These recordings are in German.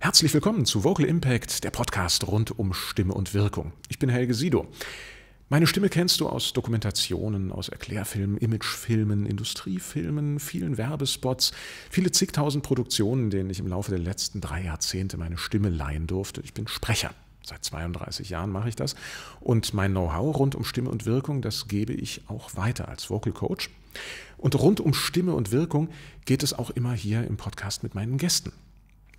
Herzlich willkommen zu Vocal Impact, der Podcast rund um Stimme und Wirkung. Ich bin Helge Sido. Meine Stimme kennst du aus Dokumentationen, aus Erklärfilmen, Imagefilmen, Industriefilmen, vielen Werbespots, viele zigtausend Produktionen, denen ich im Laufe der letzten drei Jahrzehnte meine Stimme leihen durfte. Ich bin Sprecher. Seit 32 Jahren mache ich das. Und mein Know-how rund um Stimme und Wirkung, das gebe ich auch weiter als Vocal Coach. Und rund um Stimme und Wirkung geht es auch immer hier im Podcast mit meinen Gästen.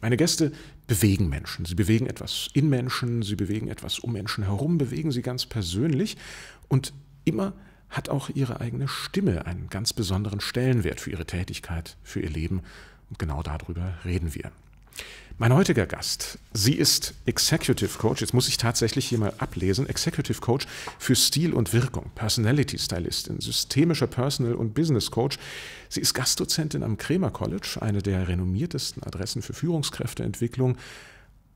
Meine Gäste bewegen Menschen. Sie bewegen etwas in Menschen, sie bewegen etwas um Menschen herum, bewegen sie ganz persönlich. Und immer hat auch ihre eigene Stimme einen ganz besonderen Stellenwert für ihre Tätigkeit, für ihr Leben. Und genau darüber reden wir. Mein heutiger Gast, sie ist Executive Coach, jetzt muss ich tatsächlich hier mal ablesen, Executive Coach für Stil und Wirkung, Personality Stylistin, systemischer Personal- und Business Coach. Sie ist Gastdozentin am Kremer College, eine der renommiertesten Adressen für Führungskräfteentwicklung.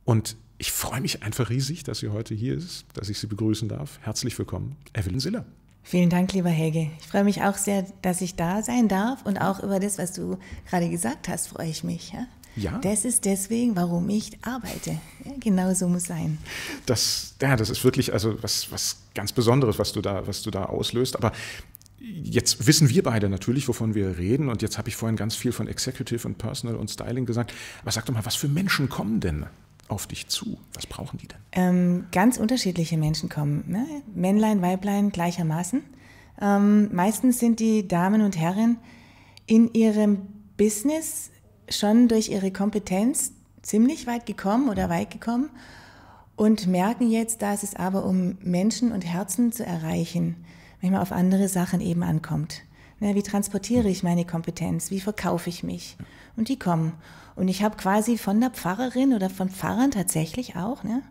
Und ich freue mich einfach riesig, dass sie heute hier ist, dass ich sie begrüßen darf. Herzlich willkommen, Evelyn Siller. Vielen Dank, lieber Helge. Ich freue mich auch sehr, dass ich da sein darf und auch über das, was du gerade gesagt hast, freue ich mich. Ja? Ja. Das ist deswegen, warum ich arbeite. Ja, genau so muss sein. Das, ja, das ist wirklich also was, was ganz Besonderes, was du da, was du da auslöst. Aber jetzt wissen wir beide natürlich, wovon wir reden. Und jetzt habe ich vorhin ganz viel von Executive und Personal und Styling gesagt. Aber sag doch mal, was für Menschen kommen denn auf dich zu? Was brauchen die denn? Ähm, ganz unterschiedliche Menschen kommen. Ne? Männlein, Weiblein gleichermaßen. Ähm, meistens sind die Damen und Herren in ihrem Business schon durch ihre Kompetenz ziemlich weit gekommen oder weit gekommen und merken jetzt, dass es aber um Menschen und Herzen zu erreichen, manchmal auf andere Sachen eben ankommt. Na, wie transportiere ich meine Kompetenz? Wie verkaufe ich mich? Und die kommen. Und ich habe quasi von der Pfarrerin oder von Pfarrern tatsächlich auch, ne,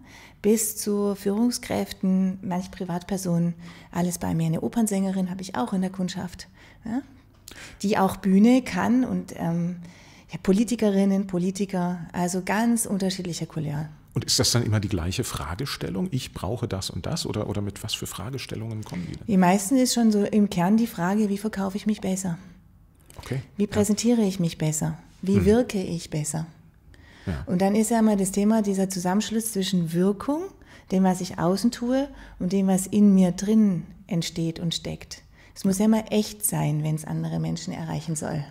bis zu Führungskräften, manch Privatpersonen, alles bei mir. Eine Opernsängerin habe ich auch in der Kundschaft, ne, die auch Bühne kann und ähm, ja, Politikerinnen, Politiker, also ganz unterschiedlicher Couleur. Und ist das dann immer die gleiche Fragestellung? Ich brauche das und das? Oder, oder mit was für Fragestellungen kommen die denn? Die meisten ist schon so im Kern die Frage, wie verkaufe ich mich besser? Okay. Wie präsentiere ja. ich mich besser? Wie hm. wirke ich besser? Ja. Und dann ist ja immer das Thema dieser Zusammenschluss zwischen Wirkung, dem, was ich außen tue, und dem, was in mir drin entsteht und steckt. Es muss ja immer echt sein, wenn es andere Menschen erreichen soll.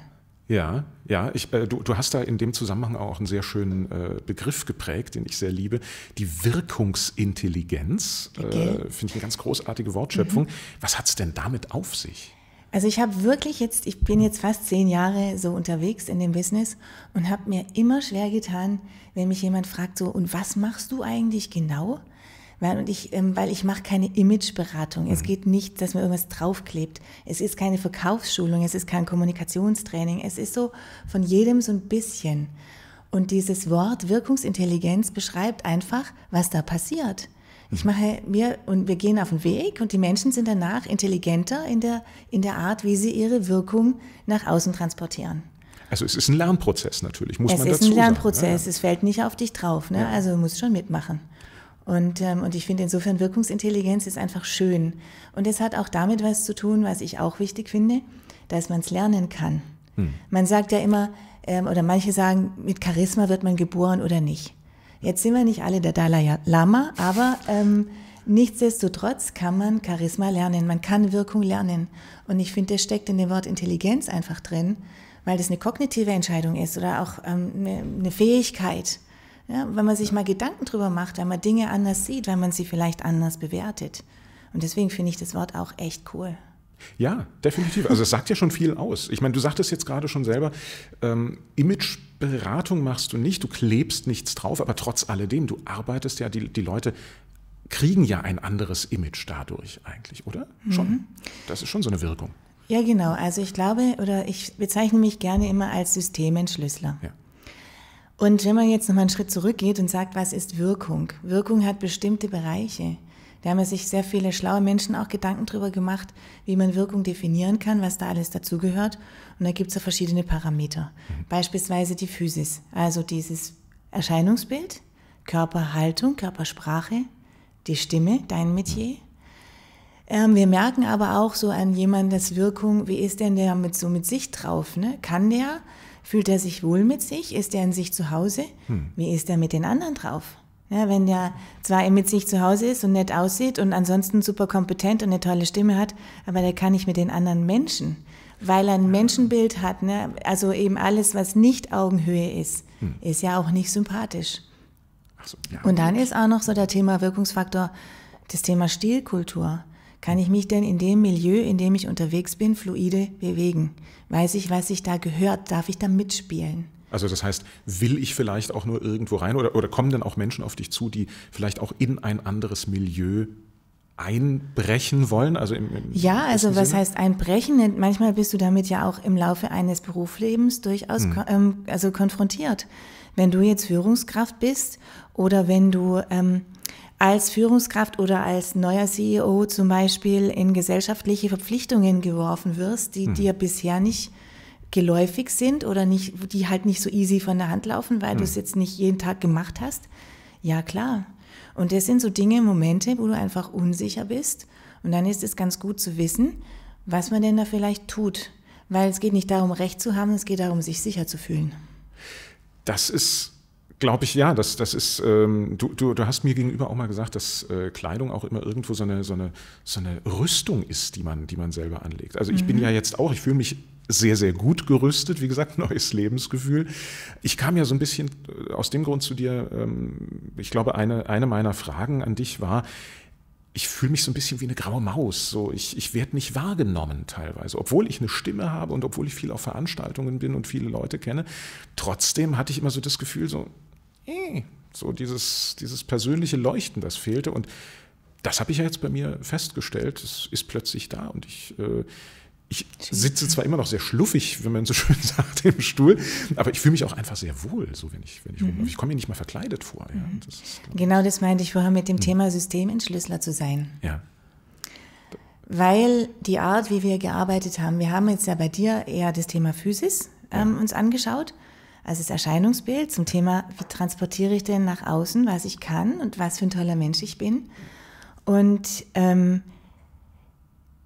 Ja, ja, ich, äh, du, du, hast da in dem Zusammenhang auch einen sehr schönen äh, Begriff geprägt, den ich sehr liebe. Die Wirkungsintelligenz. Äh, Finde ich eine ganz großartige Wortschöpfung. Mhm. Was hat es denn damit auf sich? Also ich habe wirklich jetzt, ich bin jetzt fast zehn Jahre so unterwegs in dem Business und habe mir immer schwer getan, wenn mich jemand fragt so, und was machst du eigentlich genau? Weil, und ich, ähm, weil ich mache keine Imageberatung. Mhm. Es geht nicht, dass man irgendwas draufklebt. Es ist keine Verkaufsschulung, es ist kein Kommunikationstraining. Es ist so von jedem so ein bisschen. Und dieses Wort Wirkungsintelligenz beschreibt einfach, was da passiert. Ich mhm. mache mir und wir gehen auf den Weg und die Menschen sind danach intelligenter in der, in der Art, wie sie ihre Wirkung nach außen transportieren. Also es ist ein Lernprozess natürlich, muss es man dazu sagen. Es ne? ist ein Lernprozess, ja, ja. es fällt nicht auf dich drauf, ne? Ja. also du musst schon mitmachen. Und, ähm, und ich finde insofern Wirkungsintelligenz ist einfach schön. Und es hat auch damit was zu tun, was ich auch wichtig finde, dass man es lernen kann. Hm. Man sagt ja immer, ähm, oder manche sagen, mit Charisma wird man geboren oder nicht. Jetzt sind wir nicht alle der Dalai Lama, aber ähm, nichtsdestotrotz kann man Charisma lernen, man kann Wirkung lernen. Und ich finde, das steckt in dem Wort Intelligenz einfach drin, weil das eine kognitive Entscheidung ist oder auch ähm, eine, eine Fähigkeit. Ja, wenn man sich mal Gedanken drüber macht, wenn man Dinge anders sieht, wenn man sie vielleicht anders bewertet. Und deswegen finde ich das Wort auch echt cool. Ja, definitiv. Also es sagt ja schon viel aus. Ich meine, du sagtest jetzt gerade schon selber, ähm, Imageberatung machst du nicht, du klebst nichts drauf, aber trotz alledem, du arbeitest ja, die, die Leute kriegen ja ein anderes Image dadurch eigentlich, oder? Mhm. Schon. Das ist schon so eine Wirkung. Ja, genau. Also ich glaube, oder ich bezeichne mich gerne immer als Systementschlüsseler. Ja. Und wenn man jetzt nochmal einen Schritt zurückgeht und sagt, was ist Wirkung? Wirkung hat bestimmte Bereiche. Da haben ja sich sehr viele schlaue Menschen auch Gedanken darüber gemacht, wie man Wirkung definieren kann, was da alles dazugehört. Und da gibt es ja verschiedene Parameter. Mhm. Beispielsweise die Physis, also dieses Erscheinungsbild, Körperhaltung, Körpersprache, die Stimme, dein Metier. Ähm, wir merken aber auch so an jemandes Wirkung, wie ist denn der mit, so mit sich drauf? Ne? Kann der? Fühlt er sich wohl mit sich? Ist er in sich zu Hause? Hm. Wie ist er mit den anderen drauf? Ja, wenn er zwar mit sich zu Hause ist und nett aussieht und ansonsten super kompetent und eine tolle Stimme hat, aber der kann nicht mit den anderen Menschen, weil er ein Menschenbild hat. Ne? Also eben alles, was nicht Augenhöhe ist, hm. ist ja auch nicht sympathisch. So, ja, und dann ist auch noch so der Thema Wirkungsfaktor, das Thema Stilkultur. Kann ich mich denn in dem Milieu, in dem ich unterwegs bin, fluide bewegen? Weiß ich, was ich da gehört? Darf ich da mitspielen? Also das heißt, will ich vielleicht auch nur irgendwo rein oder, oder kommen denn auch Menschen auf dich zu, die vielleicht auch in ein anderes Milieu einbrechen wollen? Also im, im ja, also was Sinne? heißt einbrechen? Manchmal bist du damit ja auch im Laufe eines Berufslebens durchaus hm. ähm, also konfrontiert. Wenn du jetzt Führungskraft bist oder wenn du ähm, als Führungskraft oder als neuer CEO zum Beispiel in gesellschaftliche Verpflichtungen geworfen wirst, die mhm. dir bisher nicht geläufig sind oder nicht, die halt nicht so easy von der Hand laufen, weil mhm. du es mhm. jetzt nicht jeden Tag gemacht hast. Ja, klar. Und das sind so Dinge, Momente, wo du einfach unsicher bist. Und dann ist es ganz gut zu wissen, was man denn da vielleicht tut. Weil es geht nicht darum, Recht zu haben, es geht darum, sich sicher zu fühlen. Das ist glaube ich, ja, das, das ist, ähm, du, du, du hast mir gegenüber auch mal gesagt, dass äh, Kleidung auch immer irgendwo so eine, so eine, so eine Rüstung ist, die man, die man selber anlegt. Also ich mhm. bin ja jetzt auch, ich fühle mich sehr, sehr gut gerüstet, wie gesagt, neues Lebensgefühl. Ich kam ja so ein bisschen äh, aus dem Grund zu dir, ähm, ich glaube, eine, eine meiner Fragen an dich war, ich fühle mich so ein bisschen wie eine graue Maus. So, ich, ich werde nicht wahrgenommen teilweise, obwohl ich eine Stimme habe und obwohl ich viel auf Veranstaltungen bin und viele Leute kenne. Trotzdem hatte ich immer so das Gefühl, so hm, so dieses, dieses persönliche Leuchten, das fehlte. Und das habe ich ja jetzt bei mir festgestellt. Es ist plötzlich da und ich. Äh, ich sitze zwar immer noch sehr schluffig, wenn man so schön sagt, im Stuhl, aber ich fühle mich auch einfach sehr wohl, so wenn ich, wenn ich mhm. rumlaufe. Ich komme mir nicht mal verkleidet vor. Ja. Mhm. Das ist, genau das meinte ich vorher mit dem mhm. Thema Systementschlüsseler zu sein. Ja. Weil die Art, wie wir gearbeitet haben, wir haben jetzt ja bei dir eher das Thema Physis ähm, ja. uns angeschaut also das Erscheinungsbild zum Thema, wie transportiere ich denn nach außen, was ich kann und was für ein toller Mensch ich bin. Und ähm,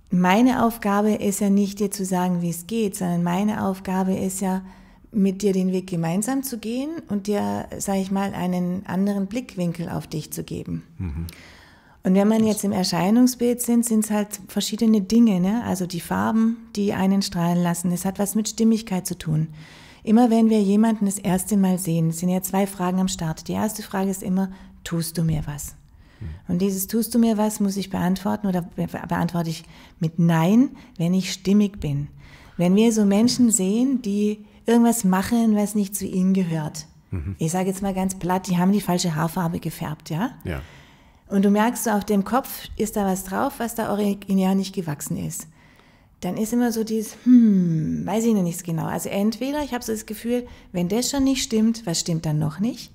meine Aufgabe ist ja nicht dir zu sagen, wie es geht, sondern meine Aufgabe ist ja, mit dir den Weg gemeinsam zu gehen und dir, sage ich mal, einen anderen Blickwinkel auf dich zu geben. Mhm. Und wenn man jetzt im Erscheinungsbild sind, sind es halt verschiedene Dinge, ne? also die Farben, die einen strahlen lassen. Es hat was mit Stimmigkeit zu tun. Immer wenn wir jemanden das erste Mal sehen, sind ja zwei Fragen am Start. Die erste Frage ist immer, tust du mir was? Hm. Und dieses tust du mir was, muss ich beantworten oder beantworte ich mit Nein, wenn ich stimmig bin. Wenn wir so Menschen sehen, die irgendwas machen, was nicht zu ihnen gehört. Mhm. Ich sage jetzt mal ganz platt, die haben die falsche Haarfarbe gefärbt, ja? Ja. Und du merkst, so auf dem Kopf ist da was drauf, was da originär nicht gewachsen ist dann ist immer so dieses, hm, weiß ich noch nicht genau. Also entweder ich habe so das Gefühl, wenn das schon nicht stimmt, was stimmt dann noch nicht?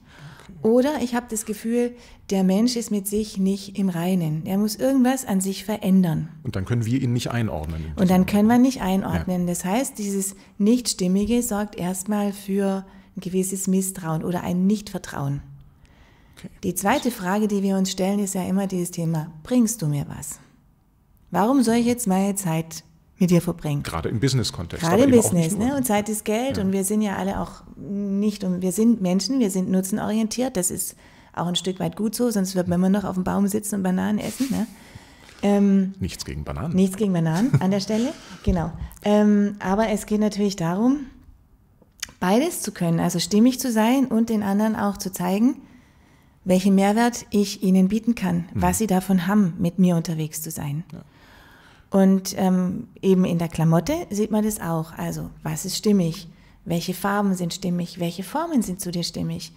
Oder ich habe das Gefühl, der Mensch ist mit sich nicht im Reinen. Er muss irgendwas an sich verändern. Und dann können wir ihn nicht einordnen. Und dann können wir nicht einordnen. Ja. Das heißt, dieses Nichtstimmige sorgt erstmal für ein gewisses Misstrauen oder ein Nichtvertrauen. Okay. Die zweite Frage, die wir uns stellen, ist ja immer dieses Thema, bringst du mir was? Warum soll ich jetzt meine Zeit mit dir verbringen. Gerade im Business-Kontext. Gerade im Business, ne? Und Zeit ist Geld ja. und wir sind ja alle auch nicht, und wir sind Menschen, wir sind nutzenorientiert, das ist auch ein Stück weit gut so, sonst wird man immer noch auf dem Baum sitzen und Bananen essen, ne? Ähm, nichts gegen Bananen. Nichts gegen Bananen an der Stelle, genau. Ähm, aber es geht natürlich darum, beides zu können, also stimmig zu sein und den anderen auch zu zeigen, welchen Mehrwert ich ihnen bieten kann, mhm. was sie davon haben, mit mir unterwegs zu sein. Ja. Und ähm, eben in der Klamotte sieht man das auch. Also, was ist stimmig? Welche Farben sind stimmig? Welche Formen sind zu dir stimmig?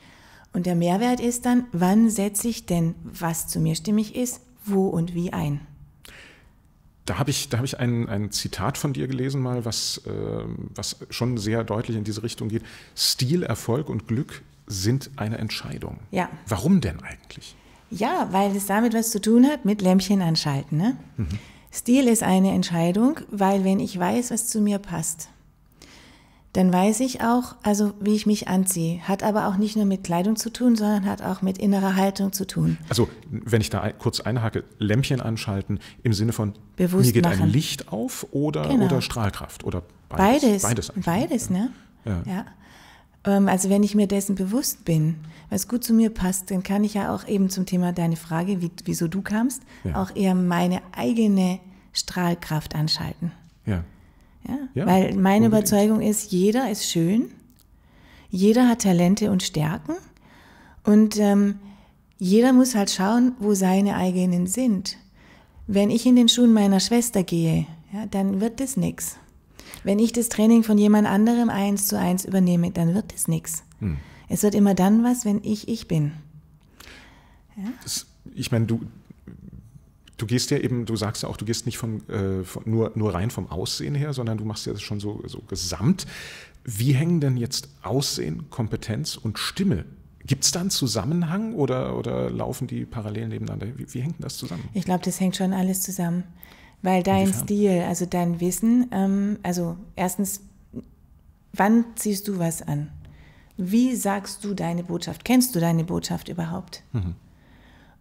Und der Mehrwert ist dann, wann setze ich denn, was zu mir stimmig ist, wo und wie ein? Da habe ich, da hab ich ein, ein Zitat von dir gelesen mal, was, äh, was schon sehr deutlich in diese Richtung geht. Stil, Erfolg und Glück sind eine Entscheidung. Ja. Warum denn eigentlich? Ja, weil es damit was zu tun hat mit Lämpchen anschalten. Ne? Mhm. Stil ist eine Entscheidung, weil wenn ich weiß, was zu mir passt, dann weiß ich auch, also wie ich mich anziehe. Hat aber auch nicht nur mit Kleidung zu tun, sondern hat auch mit innerer Haltung zu tun. Also, wenn ich da kurz einhake, Lämpchen anschalten im Sinne von, Bewusst mir geht machen. ein Licht auf oder, genau. oder Strahlkraft oder beides. Beides, beides, beides ne? Ja. ja. Ähm, also wenn ich mir dessen bewusst bin, was gut zu mir passt, dann kann ich ja auch eben zum Thema deine Frage, wie, wieso du kamst, ja. auch eher meine eigene Strahlkraft anschalten. Ja. ja? ja Weil meine unbedingt. Überzeugung ist, jeder ist schön, jeder hat Talente und Stärken und ähm, jeder muss halt schauen, wo seine eigenen sind. Wenn ich in den Schuhen meiner Schwester gehe, ja, dann wird das nichts. Wenn ich das Training von jemand anderem eins zu eins übernehme, dann wird es nichts. Hm. Es wird immer dann was, wenn ich ich bin. Ja? ich meine, du, du gehst ja eben, du sagst ja auch, du gehst nicht vom, äh, von, nur, nur rein vom Aussehen her, sondern du machst ja das schon so, so gesamt. Wie hängen denn jetzt Aussehen, Kompetenz und Stimme Gibt es da einen Zusammenhang oder, oder laufen die parallel nebeneinander? Wie, wie hängt das zusammen? Ich glaube, das hängt schon alles zusammen. Weil dein Stil, also dein Wissen, ähm, also erstens, wann ziehst du was an? Wie sagst du deine Botschaft? Kennst du deine Botschaft überhaupt? Mhm.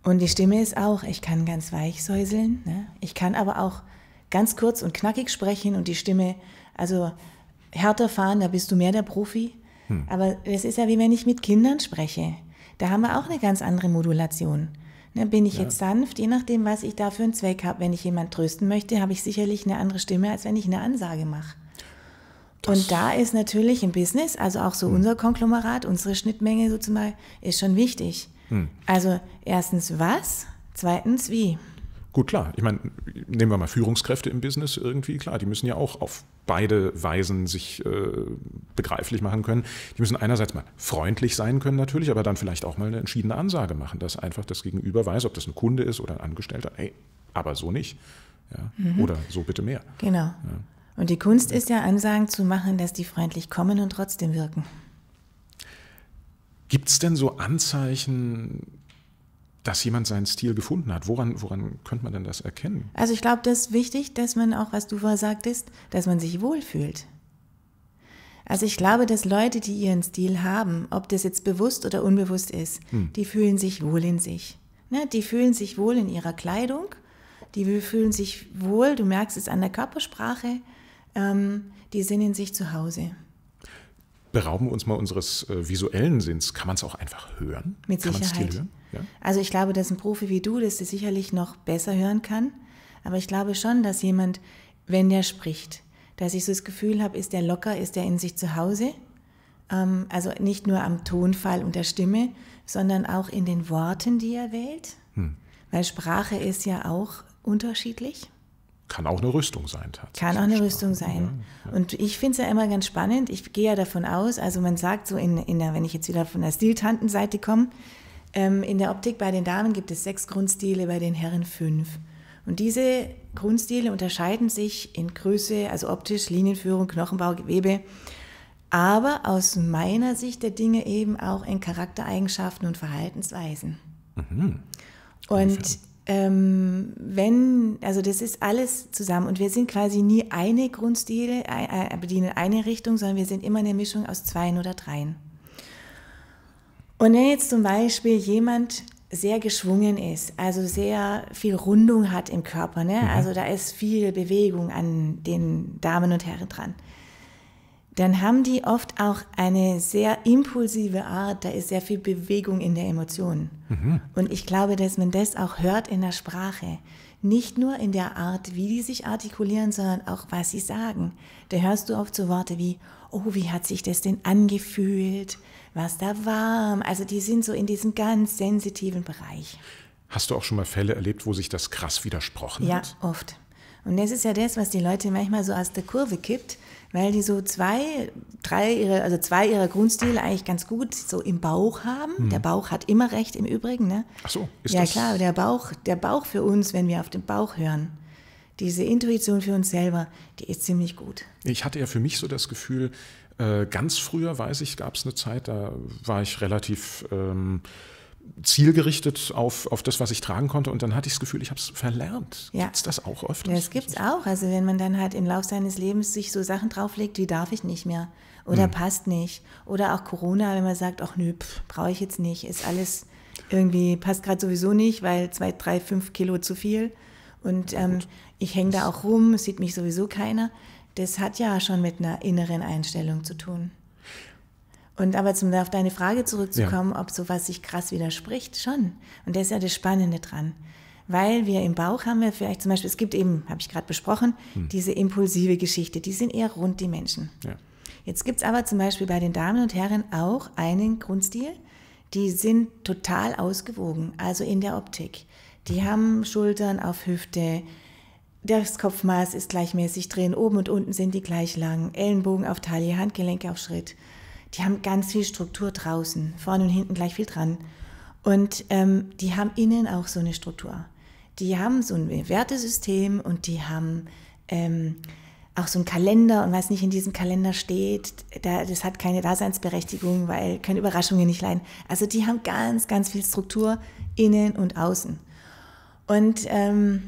Und die Stimme ist auch, ich kann ganz weich säuseln, ne? ich kann aber auch ganz kurz und knackig sprechen und die Stimme, also härter fahren, da bist du mehr der Profi. Hm. Aber es ist ja wie wenn ich mit Kindern spreche. Da haben wir auch eine ganz andere Modulation. Ne, bin ich ja. jetzt sanft, je nachdem, was ich da für einen Zweck habe. Wenn ich jemanden trösten möchte, habe ich sicherlich eine andere Stimme, als wenn ich eine Ansage mache. Das und da ist natürlich im Business, also auch so mhm. unser Konglomerat, unsere Schnittmenge sozusagen, ist schon wichtig. Mhm. Also erstens was, zweitens wie. Gut, klar. Ich meine, nehmen wir mal Führungskräfte im Business irgendwie, klar, die müssen ja auch auf beide Weisen sich äh, begreiflich machen können. Die müssen einerseits mal freundlich sein können natürlich, aber dann vielleicht auch mal eine entschiedene Ansage machen, dass einfach das Gegenüber weiß, ob das ein Kunde ist oder ein Angestellter, ey, aber so nicht. Ja? Mhm. Oder so bitte mehr. Genau. Ja. Und die Kunst ist ja, Ansagen zu machen, dass die freundlich kommen und trotzdem wirken. Gibt es denn so Anzeichen, dass jemand seinen Stil gefunden hat. Woran, woran könnte man denn das erkennen? Also ich glaube, das ist wichtig, dass man auch, was du vorher sagtest, dass man sich wohlfühlt. Also ich glaube, dass Leute, die ihren Stil haben, ob das jetzt bewusst oder unbewusst ist, hm. die fühlen sich wohl in sich. Ne? Die fühlen sich wohl in ihrer Kleidung, die fühlen sich wohl, du merkst es an der Körpersprache, ähm, die sind in sich zu Hause berauben wir uns mal unseres äh, visuellen Sinns. Kann man es auch einfach hören? Mit Sicherheit. Kann man Stil hören? Also ich glaube, dass ein Profi wie du das sicherlich noch besser hören kann. Aber ich glaube schon, dass jemand, wenn der spricht, dass ich so das Gefühl habe, ist der locker, ist der in sich zu Hause. Ähm, also nicht nur am Tonfall und der Stimme, sondern auch in den Worten, die er wählt. Hm. Weil Sprache ist ja auch unterschiedlich. Kann auch eine Rüstung sein, tatsächlich. Kann auch eine Rüstung sein. Ja, ja. Und ich finde es ja immer ganz spannend. Ich gehe ja davon aus, also man sagt so, in, in der, wenn ich jetzt wieder von der Stiltantenseite komme, ähm, in der Optik bei den Damen gibt es sechs Grundstile, bei den Herren fünf. Und diese Grundstile unterscheiden sich in Größe, also optisch, Linienführung, Knochenbau, Gewebe, aber aus meiner Sicht der Dinge eben auch in Charaktereigenschaften und Verhaltensweisen. Mhm. Und ähm, wenn, also das ist alles zusammen und wir sind quasi nie eine Grundstile, äh, äh bedienen eine Richtung, sondern wir sind immer eine Mischung aus zweien oder dreien. Und wenn jetzt zum Beispiel jemand sehr geschwungen ist, also sehr viel Rundung hat im Körper, ne? Mhm. also da ist viel Bewegung an den Damen und Herren dran, dann haben die oft auch eine sehr impulsive Art, da ist sehr viel Bewegung in der Emotion. Mhm. Und ich glaube, dass man das auch hört in der Sprache. Nicht nur in der Art, wie die sich artikulieren, sondern auch, was sie sagen. Da hörst du oft so Worte wie, oh, wie hat sich das denn angefühlt? was da warm. Also die sind so in diesem ganz sensitiven Bereich. Hast du auch schon mal Fälle erlebt, wo sich das krass widersprochen ja, hat? Ja, oft. Und das ist ja das, was die Leute manchmal so aus der Kurve kippt, weil die so zwei, drei ihre, also zwei ihrer Grundstile eigentlich ganz gut so im Bauch haben. Hm. Der Bauch hat immer recht im Übrigen, ne? Ach so, ist ja, das? Ja klar, der Bauch, der Bauch für uns, wenn wir auf den Bauch hören, diese Intuition für uns selber, die ist ziemlich gut. Ich hatte ja für mich so das Gefühl, äh, ganz früher, weiß ich, gab es eine Zeit, da war ich relativ ähm, zielgerichtet auf, auf das, was ich tragen konnte. Und dann hatte ich das Gefühl, ich habe es verlernt. Ja. Gibt es das auch oft? Ja, das gibt es auch. Also wenn man dann halt im Laufe seines Lebens sich so Sachen drauflegt, die darf ich nicht mehr oder hm. passt nicht. Oder auch Corona, wenn man sagt, ach nö, brauche ich jetzt nicht, ist alles irgendwie, passt gerade sowieso nicht, weil zwei, drei, fünf Kilo zu viel. Und ähm, ich hänge da auch rum, sieht mich sowieso keiner das hat ja schon mit einer inneren Einstellung zu tun. Und aber zum, auf deine Frage zurückzukommen, ja. ob sowas sich krass widerspricht, schon. Und das ist ja das Spannende dran. Weil wir im Bauch haben wir vielleicht zum Beispiel, es gibt eben, habe ich gerade besprochen, hm. diese impulsive Geschichte, die sind eher rund, die Menschen. Ja. Jetzt gibt es aber zum Beispiel bei den Damen und Herren auch einen Grundstil, die sind total ausgewogen, also in der Optik. Die mhm. haben Schultern auf Hüfte, das Kopfmaß ist gleichmäßig drin, oben und unten sind die gleich lang, Ellenbogen auf Taille, Handgelenke auf Schritt. Die haben ganz viel Struktur draußen, vorne und hinten gleich viel dran. Und ähm, die haben innen auch so eine Struktur. Die haben so ein Wertesystem und die haben ähm, auch so einen Kalender und was nicht in diesem Kalender steht, da, das hat keine Daseinsberechtigung, weil können Überraschungen nicht leiden. Also die haben ganz, ganz viel Struktur innen und außen. Und ähm,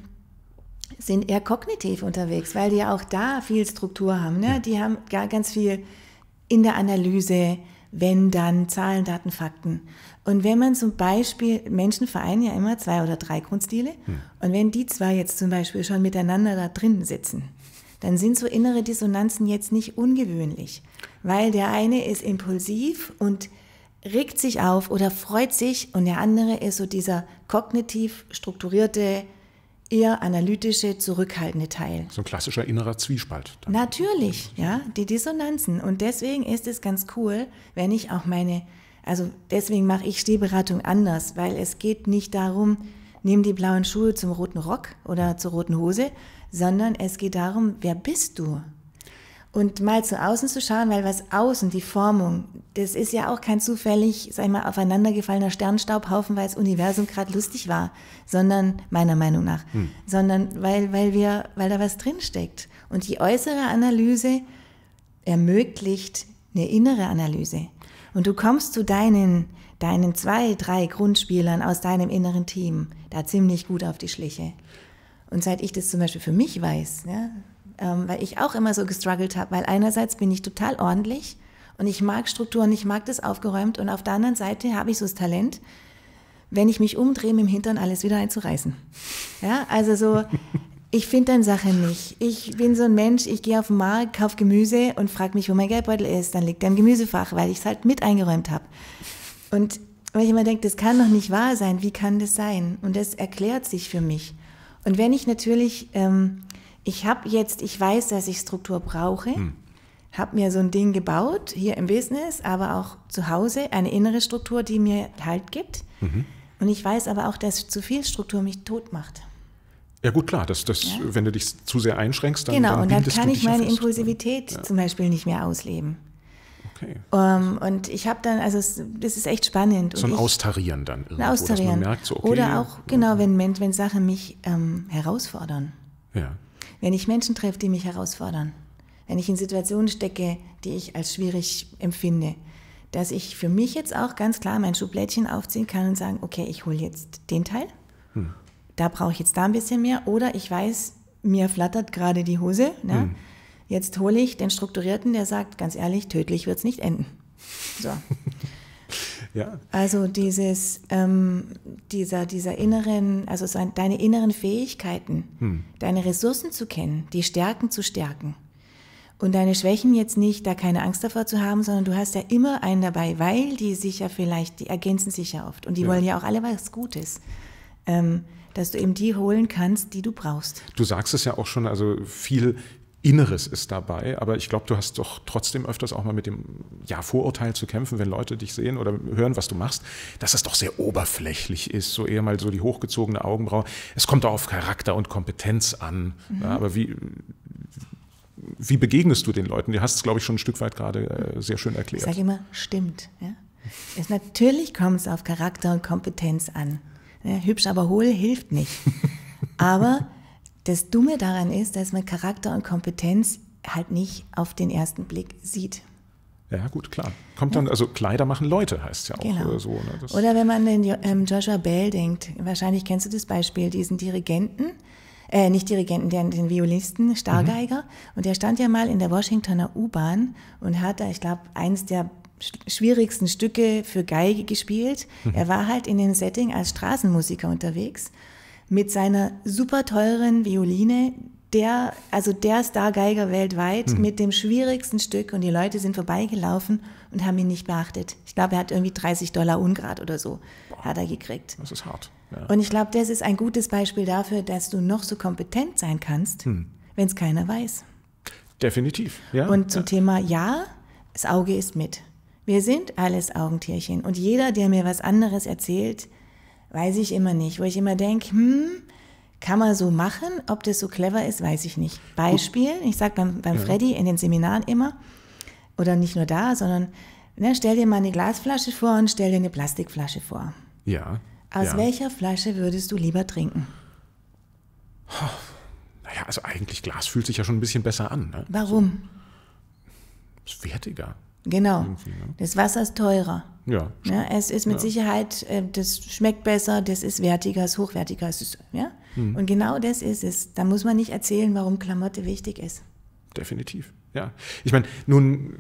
sind eher kognitiv unterwegs, weil die ja auch da viel Struktur haben. Ne? Ja. Die haben gar ganz viel in der Analyse, wenn dann Zahlen, Daten, Fakten. Und wenn man zum Beispiel, Menschen vereinen ja immer zwei oder drei Grundstile. Hm. Und wenn die zwei jetzt zum Beispiel schon miteinander da drin sitzen, dann sind so innere Dissonanzen jetzt nicht ungewöhnlich, weil der eine ist impulsiv und regt sich auf oder freut sich und der andere ist so dieser kognitiv strukturierte, eher analytische, zurückhaltende Teil. So ein klassischer innerer Zwiespalt. Dann. Natürlich, ja, die Dissonanzen. Und deswegen ist es ganz cool, wenn ich auch meine, also deswegen mache ich Stehberatung anders, weil es geht nicht darum, nimm die blauen Schuhe zum roten Rock oder zur roten Hose, sondern es geht darum, wer bist du? und mal zu außen zu schauen, weil was außen, die Formung, das ist ja auch kein zufällig, sag ich mal, aufeinandergefallener Sternstaubhaufen, weil das Universum gerade lustig war, sondern meiner Meinung nach, hm. sondern weil, weil wir, weil da was drinsteckt. Und die äußere Analyse ermöglicht eine innere Analyse. Und du kommst zu deinen, deinen zwei, drei Grundspielern aus deinem inneren Team da ziemlich gut auf die Schliche. Und seit ich das zum Beispiel für mich weiß, ja, ähm, weil ich auch immer so gestruggelt habe, weil einerseits bin ich total ordentlich und ich mag Strukturen, ich mag das aufgeräumt und auf der anderen Seite habe ich so das Talent, wenn ich mich umdrehe, im Hintern alles wieder einzureißen. Ja, also so, ich finde dann Sachen nicht. Ich bin so ein Mensch, ich gehe auf den Markt, kaufe Gemüse und frage mich, wo mein Geldbeutel ist. Dann liegt er im Gemüsefach, weil ich es halt mit eingeräumt habe. Und wenn ich immer denke, das kann doch nicht wahr sein, wie kann das sein? Und das erklärt sich für mich. Und wenn ich natürlich ähm, ich habe jetzt, ich weiß, dass ich Struktur brauche, hm. habe mir so ein Ding gebaut, hier im Business, aber auch zu Hause, eine innere Struktur, die mir Halt gibt. Mhm. Und ich weiß aber auch, dass zu viel Struktur mich tot macht. Ja gut, klar, das, das, ja. wenn du dich zu sehr einschränkst, dann Genau, dann und dann kann ich meine Impulsivität ja. zum Beispiel nicht mehr ausleben. Okay. Um, ähm, und ich habe dann, also das ist echt spannend. So ein ich, Austarieren dann irgendwo, Austarieren. Merkt, so, okay, Oder auch, genau, wenn, wenn Sachen mich ähm, herausfordern. Ja wenn ich Menschen treffe, die mich herausfordern, wenn ich in Situationen stecke, die ich als schwierig empfinde, dass ich für mich jetzt auch ganz klar mein Schublättchen aufziehen kann und sagen, okay, ich hole jetzt den Teil, hm. da brauche ich jetzt da ein bisschen mehr oder ich weiß, mir flattert gerade die Hose, ne? Hm. jetzt hole ich den Strukturierten, der sagt, ganz ehrlich, tödlich wird es nicht enden. So. Ja. Also dieses, ähm, dieser, dieser inneren, also so deine inneren Fähigkeiten, hm. deine Ressourcen zu kennen, die Stärken zu stärken. Und deine Schwächen jetzt nicht, da keine Angst davor zu haben, sondern du hast ja immer einen dabei, weil die sich ja vielleicht, die ergänzen sich ja oft und die ja. wollen ja auch alle was Gutes. Ähm, dass du eben die holen kannst, die du brauchst. Du sagst es ja auch schon, also viel, Inneres ist dabei, aber ich glaube, du hast doch trotzdem öfters auch mal mit dem ja, Vorurteil zu kämpfen, wenn Leute dich sehen oder hören, was du machst, dass es doch sehr oberflächlich ist, so eher mal so die hochgezogene Augenbraue. Es kommt auch auf Charakter und Kompetenz an. Mhm. Ja, aber wie, wie begegnest du den Leuten? Du hast es, glaube ich, schon ein Stück weit gerade äh, sehr schön erklärt. Ich sage immer, stimmt. Ja? Es, natürlich kommt es auf Charakter und Kompetenz an. Ja, hübsch, aber hohl hilft nicht. Aber das Dumme daran ist, dass man Charakter und Kompetenz halt nicht auf den ersten Blick sieht. Ja, gut, klar. Kommt dann, also Kleider machen Leute heißt es ja auch genau. so. Ne? Oder wenn man an den ähm, Joshua Bell denkt, wahrscheinlich kennst du das Beispiel, diesen Dirigenten, äh, nicht Dirigenten, der, den Violisten, Stargeiger. Mhm. Und der stand ja mal in der Washingtoner U-Bahn und hat da, ich glaube, eins der schwierigsten Stücke für Geige gespielt. Mhm. Er war halt in dem Setting als Straßenmusiker unterwegs mit seiner super teuren Violine, der, also der Stargeiger weltweit, hm. mit dem schwierigsten Stück und die Leute sind vorbeigelaufen und haben ihn nicht beachtet. Ich glaube, er hat irgendwie 30 Dollar Ungrad oder so, Boah, hat er gekriegt. Das ist hart. Ja. Und ich glaube, das ist ein gutes Beispiel dafür, dass du noch so kompetent sein kannst, hm. wenn es keiner weiß. Definitiv, ja. Und zum ja. Thema Ja, das Auge ist mit. Wir sind alles Augentierchen und jeder, der mir was anderes erzählt, weiß ich immer nicht, wo ich immer denke, hm, kann man so machen, ob das so clever ist, weiß ich nicht. Beispiel, ich sage beim, beim ja. Freddy in den Seminaren immer, oder nicht nur da, sondern ne, stell dir mal eine Glasflasche vor und stell dir eine Plastikflasche vor. Ja. Aus ja. welcher Flasche würdest du lieber trinken? naja, also eigentlich Glas fühlt sich ja schon ein bisschen besser an. Ne? Warum? So, ist wertiger. Genau. Ne? Das Wasser ist teurer. Ja. ja ne? es ist mit ja. Sicherheit, äh, das schmeckt besser, das ist wertiger, ist hochwertiger. Ist, ja? Mhm. Und genau das ist es. Da muss man nicht erzählen, warum Klamotte wichtig ist. Definitiv. Ja, ich meine, nun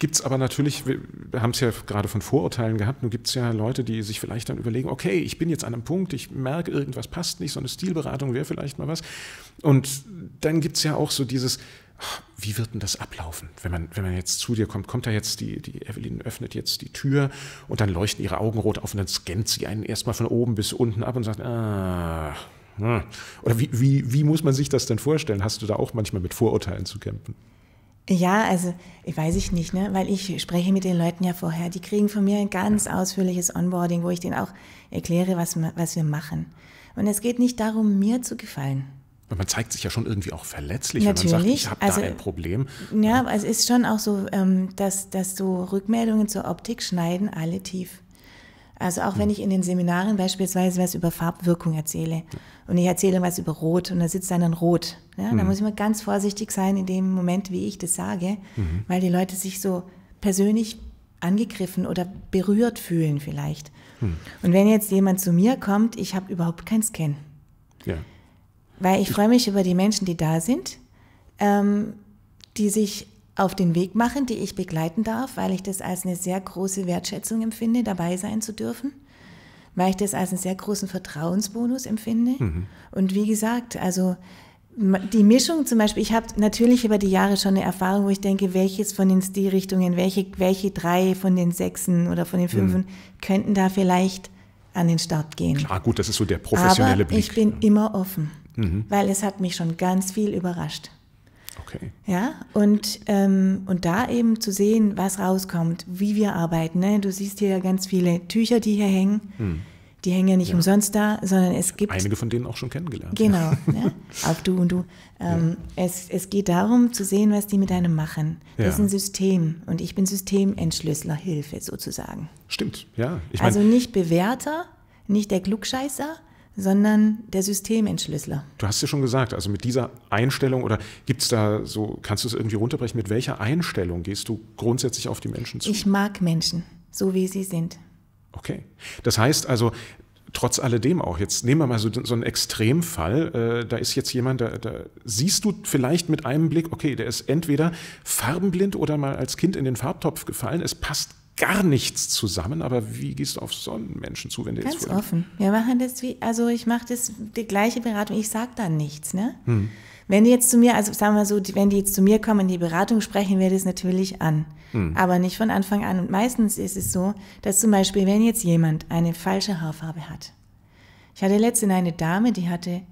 gibt's aber natürlich, wir haben es ja gerade von Vorurteilen gehabt, nun gibt's ja Leute, die sich vielleicht dann überlegen, okay, ich bin jetzt an einem Punkt, ich merke, irgendwas passt nicht, so eine Stilberatung wäre vielleicht mal was. Und dann gibt's ja auch so dieses, wie wird denn das ablaufen? Wenn man, wenn man jetzt zu dir kommt, kommt da jetzt die, die Evelyn öffnet jetzt die Tür und dann leuchten ihre Augen rot auf und dann scannt sie einen erstmal von oben bis unten ab und sagt, ah. Hm. Oder wie, wie, wie muss man sich das denn vorstellen? Hast du da auch manchmal mit Vorurteilen zu kämpfen? Ja, also weiß ich nicht, ne? weil ich spreche mit den Leuten ja vorher. Die kriegen von mir ein ganz ausführliches Onboarding, wo ich denen auch erkläre, was, was wir machen. Und es geht nicht darum, mir zu gefallen man zeigt sich ja schon irgendwie auch verletzlich, Natürlich. wenn man sagt, ich habe also, da ein Problem. Ja, aber es ist schon auch so, ähm, dass, dass so Rückmeldungen zur Optik schneiden alle tief. Also auch wenn hm. ich in den Seminaren beispielsweise was über Farbwirkung erzähle und ich erzähle was über Rot und da sitzt dann ein Rot. Ja, mhm. Da hm. muss ich mal ganz vorsichtig sein in dem Moment, wie ich das sage, mhm. weil die Leute sich so persönlich angegriffen oder berührt fühlen vielleicht. Mhm. Und wenn jetzt jemand zu mir kommt, ich habe überhaupt keinen Scan. Ja. Weil ich freue mich über die Menschen, die da sind, ähm, die sich auf den Weg machen, die ich begleiten darf, weil ich das als eine sehr große Wertschätzung empfinde, dabei sein zu dürfen, weil ich das als einen sehr großen Vertrauensbonus empfinde. Mhm. Und wie gesagt, also die Mischung zum Beispiel, ich habe natürlich über die Jahre schon eine Erfahrung, wo ich denke, welches von den Stilrichtungen, welche, welche drei von den sechsen oder von den mhm. fünfen mhm. könnten da vielleicht an den Start gehen. Klar, gut, das ist so der professionelle Aber Blick. Ich bin ne? immer offen mhm. weil es hat mich schon ganz viel überrascht. Okay. Ja, und, ähm, und da eben zu sehen, was rauskommt, wie wir arbeiten. Ne? Du siehst hier ja ganz viele Tücher, die hier hängen. Mhm. Die hängen ja nicht ja. umsonst da, sondern es gibt. Einige von denen auch schon kennengelernt. Genau, ja. auch du und du. Ähm, ja. es, es geht darum, zu sehen, was die mit einem machen. Das ja. ist ein System und ich bin Systementschlüsselerhilfe sozusagen. Stimmt, ja. Ich also mein, also nicht Bewerter, nicht der Klugscheißer, sondern der Systementschlüsseler. Du hast ja schon gesagt, also mit dieser Einstellung oder gibt es da so, kannst du es irgendwie runterbrechen, mit welcher Einstellung gehst du grundsätzlich auf die Menschen zu? Ich mag Menschen, so wie sie sind. Okay. Das heißt also, trotz alledem auch, jetzt nehmen wir mal so, so einen Extremfall, äh, da ist jetzt jemand, da, da, siehst du vielleicht mit einem Blick, okay, der ist entweder farbenblind oder mal als Kind in den Farbtopf gefallen, es passt gar nichts zusammen, aber wie gehst du auf so einen Menschen zu, wenn der jetzt Ganz offen. Wir machen das wie, also ich mache das die gleiche Beratung, ich sage dann nichts, ne? Hm. Wenn die jetzt zu mir, also sagen wir so, wenn die jetzt zu mir kommen in die Beratung, sprechen wir das natürlich an. Hm. Aber nicht von Anfang an. Und meistens ist es so, dass zum Beispiel, wenn jetzt jemand eine falsche Haarfarbe hat. Ich hatte letztens eine Dame, die hatte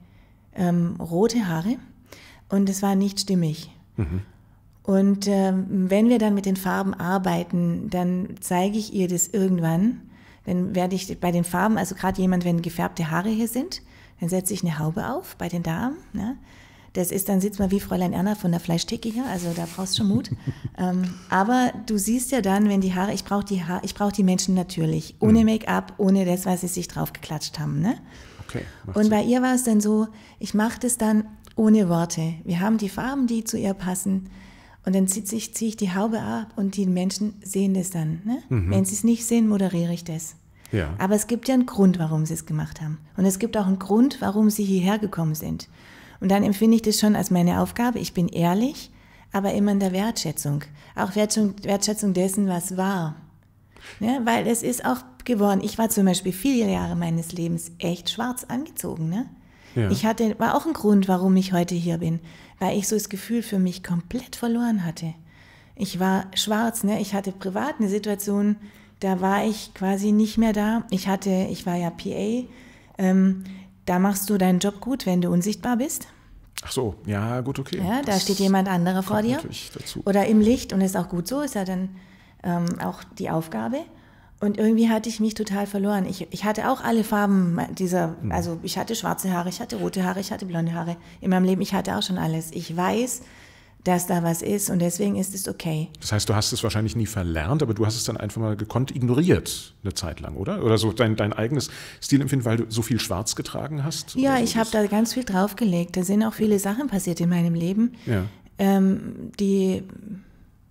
ähm, rote Haare und es war nicht stimmig. Mhm. Und äh, wenn wir dann mit den Farben arbeiten, dann zeige ich ihr das irgendwann. Dann werde ich bei den Farben, also gerade jemand, wenn gefärbte Haare hier sind, dann setze ich eine Haube auf bei den Damen. Ne? Das ist, dann sitzt man wie Fräulein Erna von der Fleischtheke hier, also da brauchst du schon Mut. ähm, aber du siehst ja dann, wenn die Haare, ich brauche die, ha brauch die Menschen natürlich, mhm. ohne mhm. Make-up, ohne das, was sie sich drauf geklatscht haben. Ne? Okay, Und bei ihr war es dann so, ich mache das dann ohne Worte. Wir haben die Farben, die zu ihr passen. Und dann ziehe ich, zieh ich die Haube ab und die Menschen sehen das dann. Ne? Mhm. Wenn sie es nicht sehen, moderiere ich das. Ja. Aber es gibt ja einen Grund, warum sie es gemacht haben. Und es gibt auch einen Grund, warum sie hierher gekommen sind. Und dann empfinde ich das schon als meine Aufgabe. Ich bin ehrlich, aber immer in der Wertschätzung. Auch Wertschätzung, Wertschätzung dessen, was war. Ne? Weil es ist auch geworden. Ich war zum Beispiel viele Jahre meines Lebens echt schwarz angezogen. Ne? Ja. Ich hatte, war auch ein Grund, warum ich heute hier bin weil ich so das Gefühl für mich komplett verloren hatte. Ich war schwarz, ne? ich hatte privat eine Situation, da war ich quasi nicht mehr da. Ich hatte, ich war ja PA. Ähm, da machst du deinen Job gut, wenn du unsichtbar bist. Ach so, ja, gut, okay. Ja, da das steht jemand anderer vor dir. Dazu. Oder im Licht und ist auch gut so, ist ja dann ähm, auch die Aufgabe. Und irgendwie hatte ich mich total verloren. Ich, ich hatte auch alle Farben dieser, mhm. also ich hatte schwarze Haare, ich hatte rote Haare, ich hatte blonde Haare in meinem Leben. Ich hatte auch schon alles. Ich weiß, dass da was ist und deswegen ist es okay. Das heißt, du hast es wahrscheinlich nie verlernt, aber du hast es dann einfach mal gekonnt ignoriert eine Zeit lang, oder? Oder so dein, dein eigenes Stilempfinden, weil du so viel schwarz getragen hast? Ja, so ich habe da ganz viel draufgelegt. Da sind auch viele Sachen passiert in meinem Leben, ja. ähm, die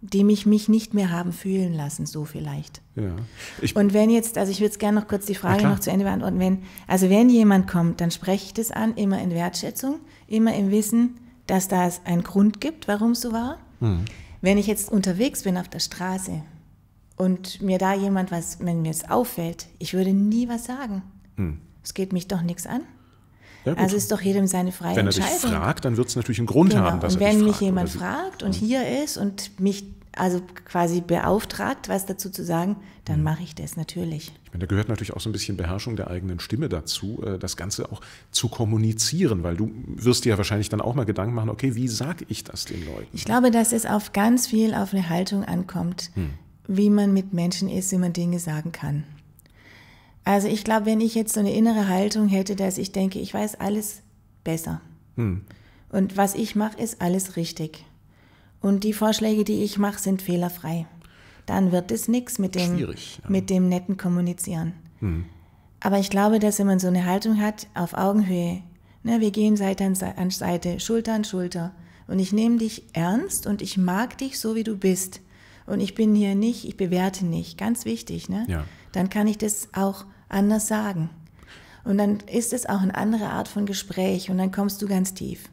dem ich mich nicht mehr haben fühlen lassen, so vielleicht. Ja. Ich, und wenn jetzt, also ich würde es gerne noch kurz die Frage noch zu Ende beantworten, wenn, also wenn jemand kommt, dann spreche ich das an, immer in Wertschätzung, immer im Wissen, dass da es einen Grund gibt, warum es so war. Mhm. Wenn ich jetzt unterwegs bin auf der Straße und mir da jemand was, wenn mir es auffällt, ich würde nie was sagen. Hm. Es geht mich doch nichts an. Ja, also ist doch jedem seine freie Wenn Entscheidung. Wenn er dich fragt, dann wird es natürlich einen Grund genau. haben, dass und er dich fragt. Wenn mich jemand fragt und mhm. hier ist und mich also quasi beauftragt, was dazu zu sagen, dann mhm. mache ich das natürlich. Ich meine, da gehört natürlich auch so ein bisschen Beherrschung der eigenen Stimme dazu, äh, das Ganze auch zu kommunizieren, weil du wirst dir ja wahrscheinlich dann auch mal Gedanken machen, okay, wie sage ich das den Leuten? Ich glaube, dass es auf ganz viel auf eine Haltung ankommt, mhm. wie man mit Menschen ist, wie man Dinge sagen kann. Also ich glaube, wenn ich jetzt so eine innere Haltung hätte, dass ich denke, ich weiß alles besser. Hm. Und was ich mache, ist alles richtig. Und die Vorschläge, die ich mache, sind fehlerfrei. Dann wird es nichts mit dem, ja. mit dem netten Kommunizieren. Hm. Aber ich glaube, dass wenn man so eine Haltung hat, auf Augenhöhe, ne, wir gehen Seite an, Seite, Schulter an Schulter und ich nehme dich ernst und ich mag dich so, wie du bist und ich bin hier nicht, ich bewerte nicht, ganz wichtig, ne? Ja. dann kann ich das auch anders sagen. Und dann ist es auch eine andere Art von Gespräch und dann kommst du ganz tief.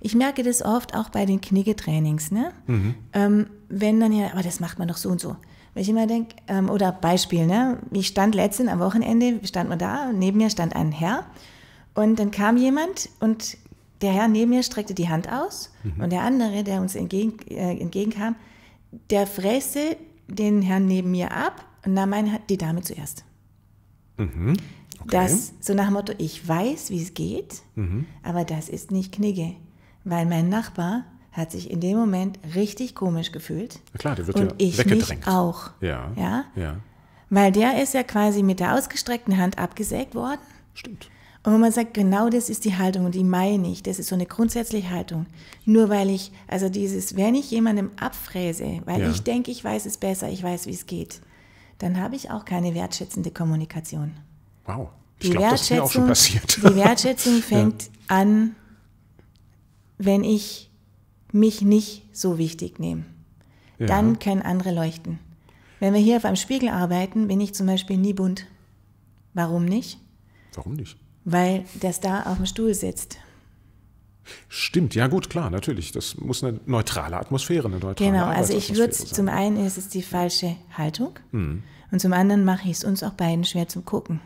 Ich merke das oft auch bei den Kniggetrainings, ne? Mhm. Ähm, wenn dann ja, aber das macht man doch so und so. Wenn ich immer denke, ähm, oder Beispiel, ne? Ich stand letztens am Wochenende, stand man da, und neben mir stand ein Herr und dann kam jemand und der Herr neben mir streckte die Hand aus mhm. und der andere, der uns entgegen, äh, entgegenkam, der Fräse den Herrn neben mir ab und nahm meine, die Dame zuerst. Mhm. Okay. Das, so nach dem Motto, ich weiß, wie es geht, mhm. aber das ist nicht Knigge, weil mein Nachbar hat sich in dem Moment richtig komisch gefühlt. klar, der wird und ja ich weggedrängt. Mich auch. Ja. ja. Ja. Weil der ist ja quasi mit der ausgestreckten Hand abgesägt worden. Stimmt. Und wenn man sagt, genau das ist die Haltung und die meine ich, das ist so eine grundsätzliche Haltung. Nur weil ich, also dieses, wenn ich jemandem abfräse, weil ja. ich denke, ich weiß es besser, ich weiß, wie es geht, dann habe ich auch keine wertschätzende Kommunikation. Wow. Ich glaube, das ist mir auch schon passiert. Die Wertschätzung fängt ja. an, wenn ich mich nicht so wichtig nehme. Ja. Dann können andere leuchten. Wenn wir hier auf einem Spiegel arbeiten, bin ich zum Beispiel nie bunt. Warum nicht? Warum nicht? weil der Star auf dem Stuhl sitzt. Stimmt, ja gut, klar, natürlich. Das muss eine neutrale Atmosphäre, eine neutrale Genau, also ich würde, zum einen ist es die falsche Haltung mhm. und zum anderen mache ich es uns auch beiden schwer zum Gucken.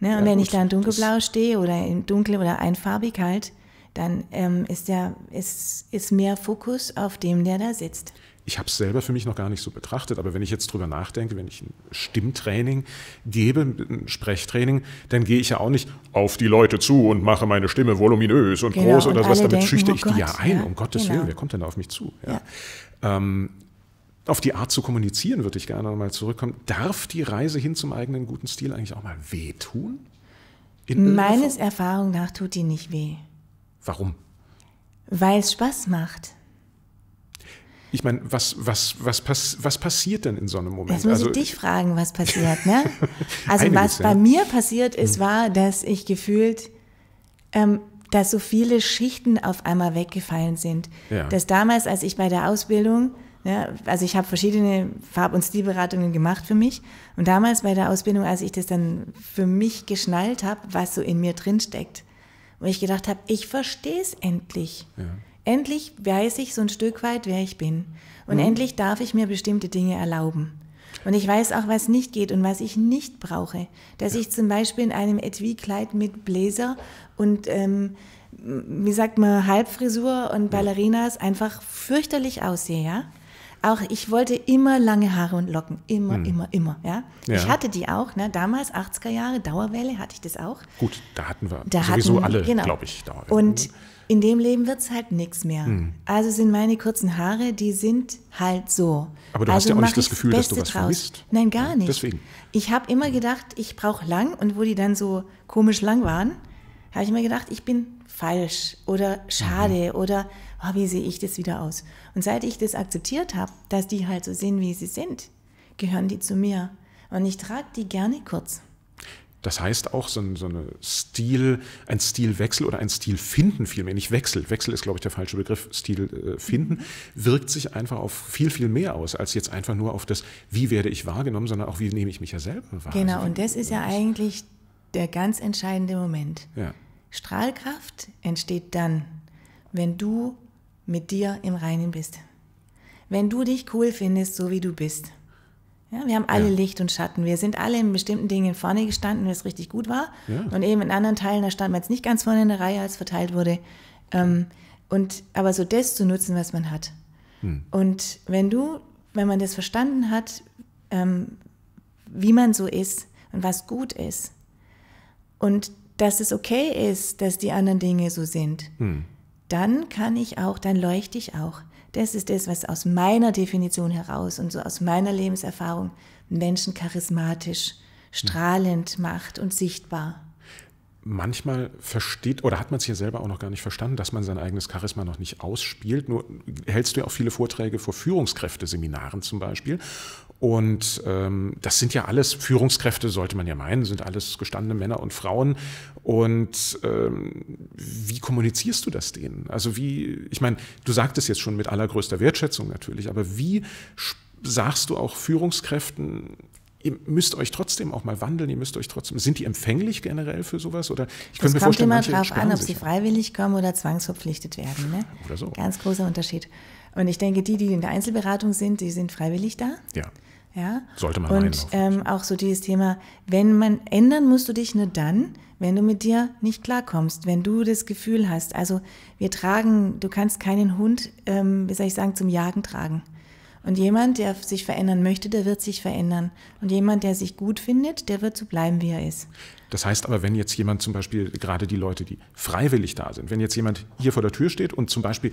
Ne? Und ja, wenn gut, ich da in dunkelblau stehe oder in dunkel oder einfarbig halt, dann ähm, ist, der, ist, ist mehr Fokus auf dem, der da sitzt. Ich habe es selber für mich noch gar nicht so betrachtet, aber wenn ich jetzt drüber nachdenke, wenn ich ein Stimmtraining gebe, ein Sprechtraining, dann gehe ich ja auch nicht auf die Leute zu und mache meine Stimme voluminös und genau, groß oder und sowas. Damit denken, schüchte oh ich oh Gott, die ja ein, ja, um Gottes genau. Willen, wer kommt denn da auf mich zu? Ja. Ja. Ähm, auf die Art zu kommunizieren würde ich gerne nochmal zurückkommen. Darf die Reise hin zum eigenen guten Stil eigentlich auch mal wehtun? In Meines Erfahrung nach tut die nicht weh. Warum? Weil es Spaß macht ich meine, was, was, was, pass, was passiert denn in so einem Moment? Jetzt muss also, ich dich fragen, was passiert, ne? Also einiges, was ja. bei mir passiert ist, mhm. war, dass ich gefühlt, ähm, dass so viele Schichten auf einmal weggefallen sind. Ja. Dass damals, als ich bei der Ausbildung, ne, also ich habe verschiedene Farb- und Stilberatungen gemacht für mich und damals bei der Ausbildung, als ich das dann für mich geschnallt habe, was so in mir drinsteckt, wo ich gedacht habe, ich verstehe es endlich. Ja Endlich weiß ich so ein Stück weit, wer ich bin. Und mhm. endlich darf ich mir bestimmte Dinge erlauben. Und ich weiß auch, was nicht geht und was ich nicht brauche. Dass ja. ich zum Beispiel in einem Etui-Kleid mit Bläser und, ähm, wie sagt man, Halbfrisur und Ballerinas einfach fürchterlich aussehe, ja? Auch ich wollte immer lange Haare und Locken. Immer, hm. immer, immer, ja? ja? Ich hatte die auch, ne? Damals, 80er Jahre, Dauerwelle, hatte ich das auch. Gut, da hatten wir da sowieso hatten, alle, genau. glaube ich, Dauerwelle. Und ne? In dem Leben wird es halt nichts mehr. Hm. Also sind meine kurzen Haare, die sind halt so. Aber du also hast ja auch nicht das Gefühl, das dass du was draus. vermisst. Nein, gar ja, nicht. Deswegen. Ich habe immer gedacht, ich brauche lang und wo die dann so komisch lang waren, habe ich immer gedacht, ich bin falsch oder schade mhm. oder oh, wie sehe ich das wieder aus? Und seit ich das akzeptiert habe, dass die halt so sind, wie sie sind, gehören die zu mir. Und ich trage die gerne kurz. Das heißt auch so ein, so eine Stil, ein Stilwechsel oder ein Stil finden vielmehr, nicht Wechsel, Wechsel ist glaube ich der falsche Begriff, Stil äh, finden, wirkt sich einfach auf viel, viel mehr aus, als jetzt einfach nur auf das, wie werde ich wahrgenommen, sondern auch, wie nehme ich mich ja selber wahr. Also genau, und das ist ja eigentlich der ganz entscheidende Moment. Ja. Strahlkraft entsteht dann, wenn du mit dir im Reinen bist. Wenn du dich cool findest, so wie du bist ja, wir haben alle ja. Licht und Schatten. Wir sind alle in bestimmten Dingen vorne gestanden, wenn es richtig gut war. Ja. Und eben in anderen Teilen, da standen wir jetzt nicht ganz vorne in der Reihe, als verteilt wurde. Ähm, und, aber so das zu nutzen, was man hat. Hm. Und wenn du, wenn man das verstanden hat, ähm, wie man so ist und was gut ist und dass es okay ist, dass die anderen Dinge so sind, hm. dann kann ich auch, dann leuchte ich auch. Das ist das, was aus meiner Definition heraus und so aus meiner Lebenserfahrung Menschen charismatisch, strahlend macht und sichtbar. Manchmal versteht oder hat man es hier selber auch noch gar nicht verstanden, dass man sein eigenes Charisma noch nicht ausspielt. Nur hältst du ja auch viele Vorträge vor Führungskräfteseminaren zum Beispiel. Und ähm, das sind ja alles Führungskräfte, sollte man ja meinen, sind alles gestandene Männer und Frauen. Und ähm, wie kommunizierst du das denen? Also wie, ich meine, du sagtest jetzt schon mit allergrößter Wertschätzung natürlich, aber wie sagst du auch Führungskräften, ihr müsst euch trotzdem auch mal wandeln, ihr müsst euch trotzdem, sind die empfänglich generell für sowas? Oder ich könnte mir vorstellen, kommt immer darauf an, ob sie freiwillig kommen oder zwangsverpflichtet werden. Ne? Oder so. Ganz großer Unterschied. Und ich denke, die, die in der Einzelberatung sind, die sind freiwillig da. Ja. Ja. Sollte man Und ähm, auch so dieses Thema, wenn man ändern musst du dich nur dann, wenn du mit dir nicht klarkommst, wenn du das Gefühl hast, also wir tragen, du kannst keinen Hund, ähm, wie soll ich sagen, zum Jagen tragen. Und jemand, der sich verändern möchte, der wird sich verändern. Und jemand, der sich gut findet, der wird so bleiben, wie er ist. Das heißt aber, wenn jetzt jemand zum Beispiel, gerade die Leute, die freiwillig da sind, wenn jetzt jemand hier vor der Tür steht und zum Beispiel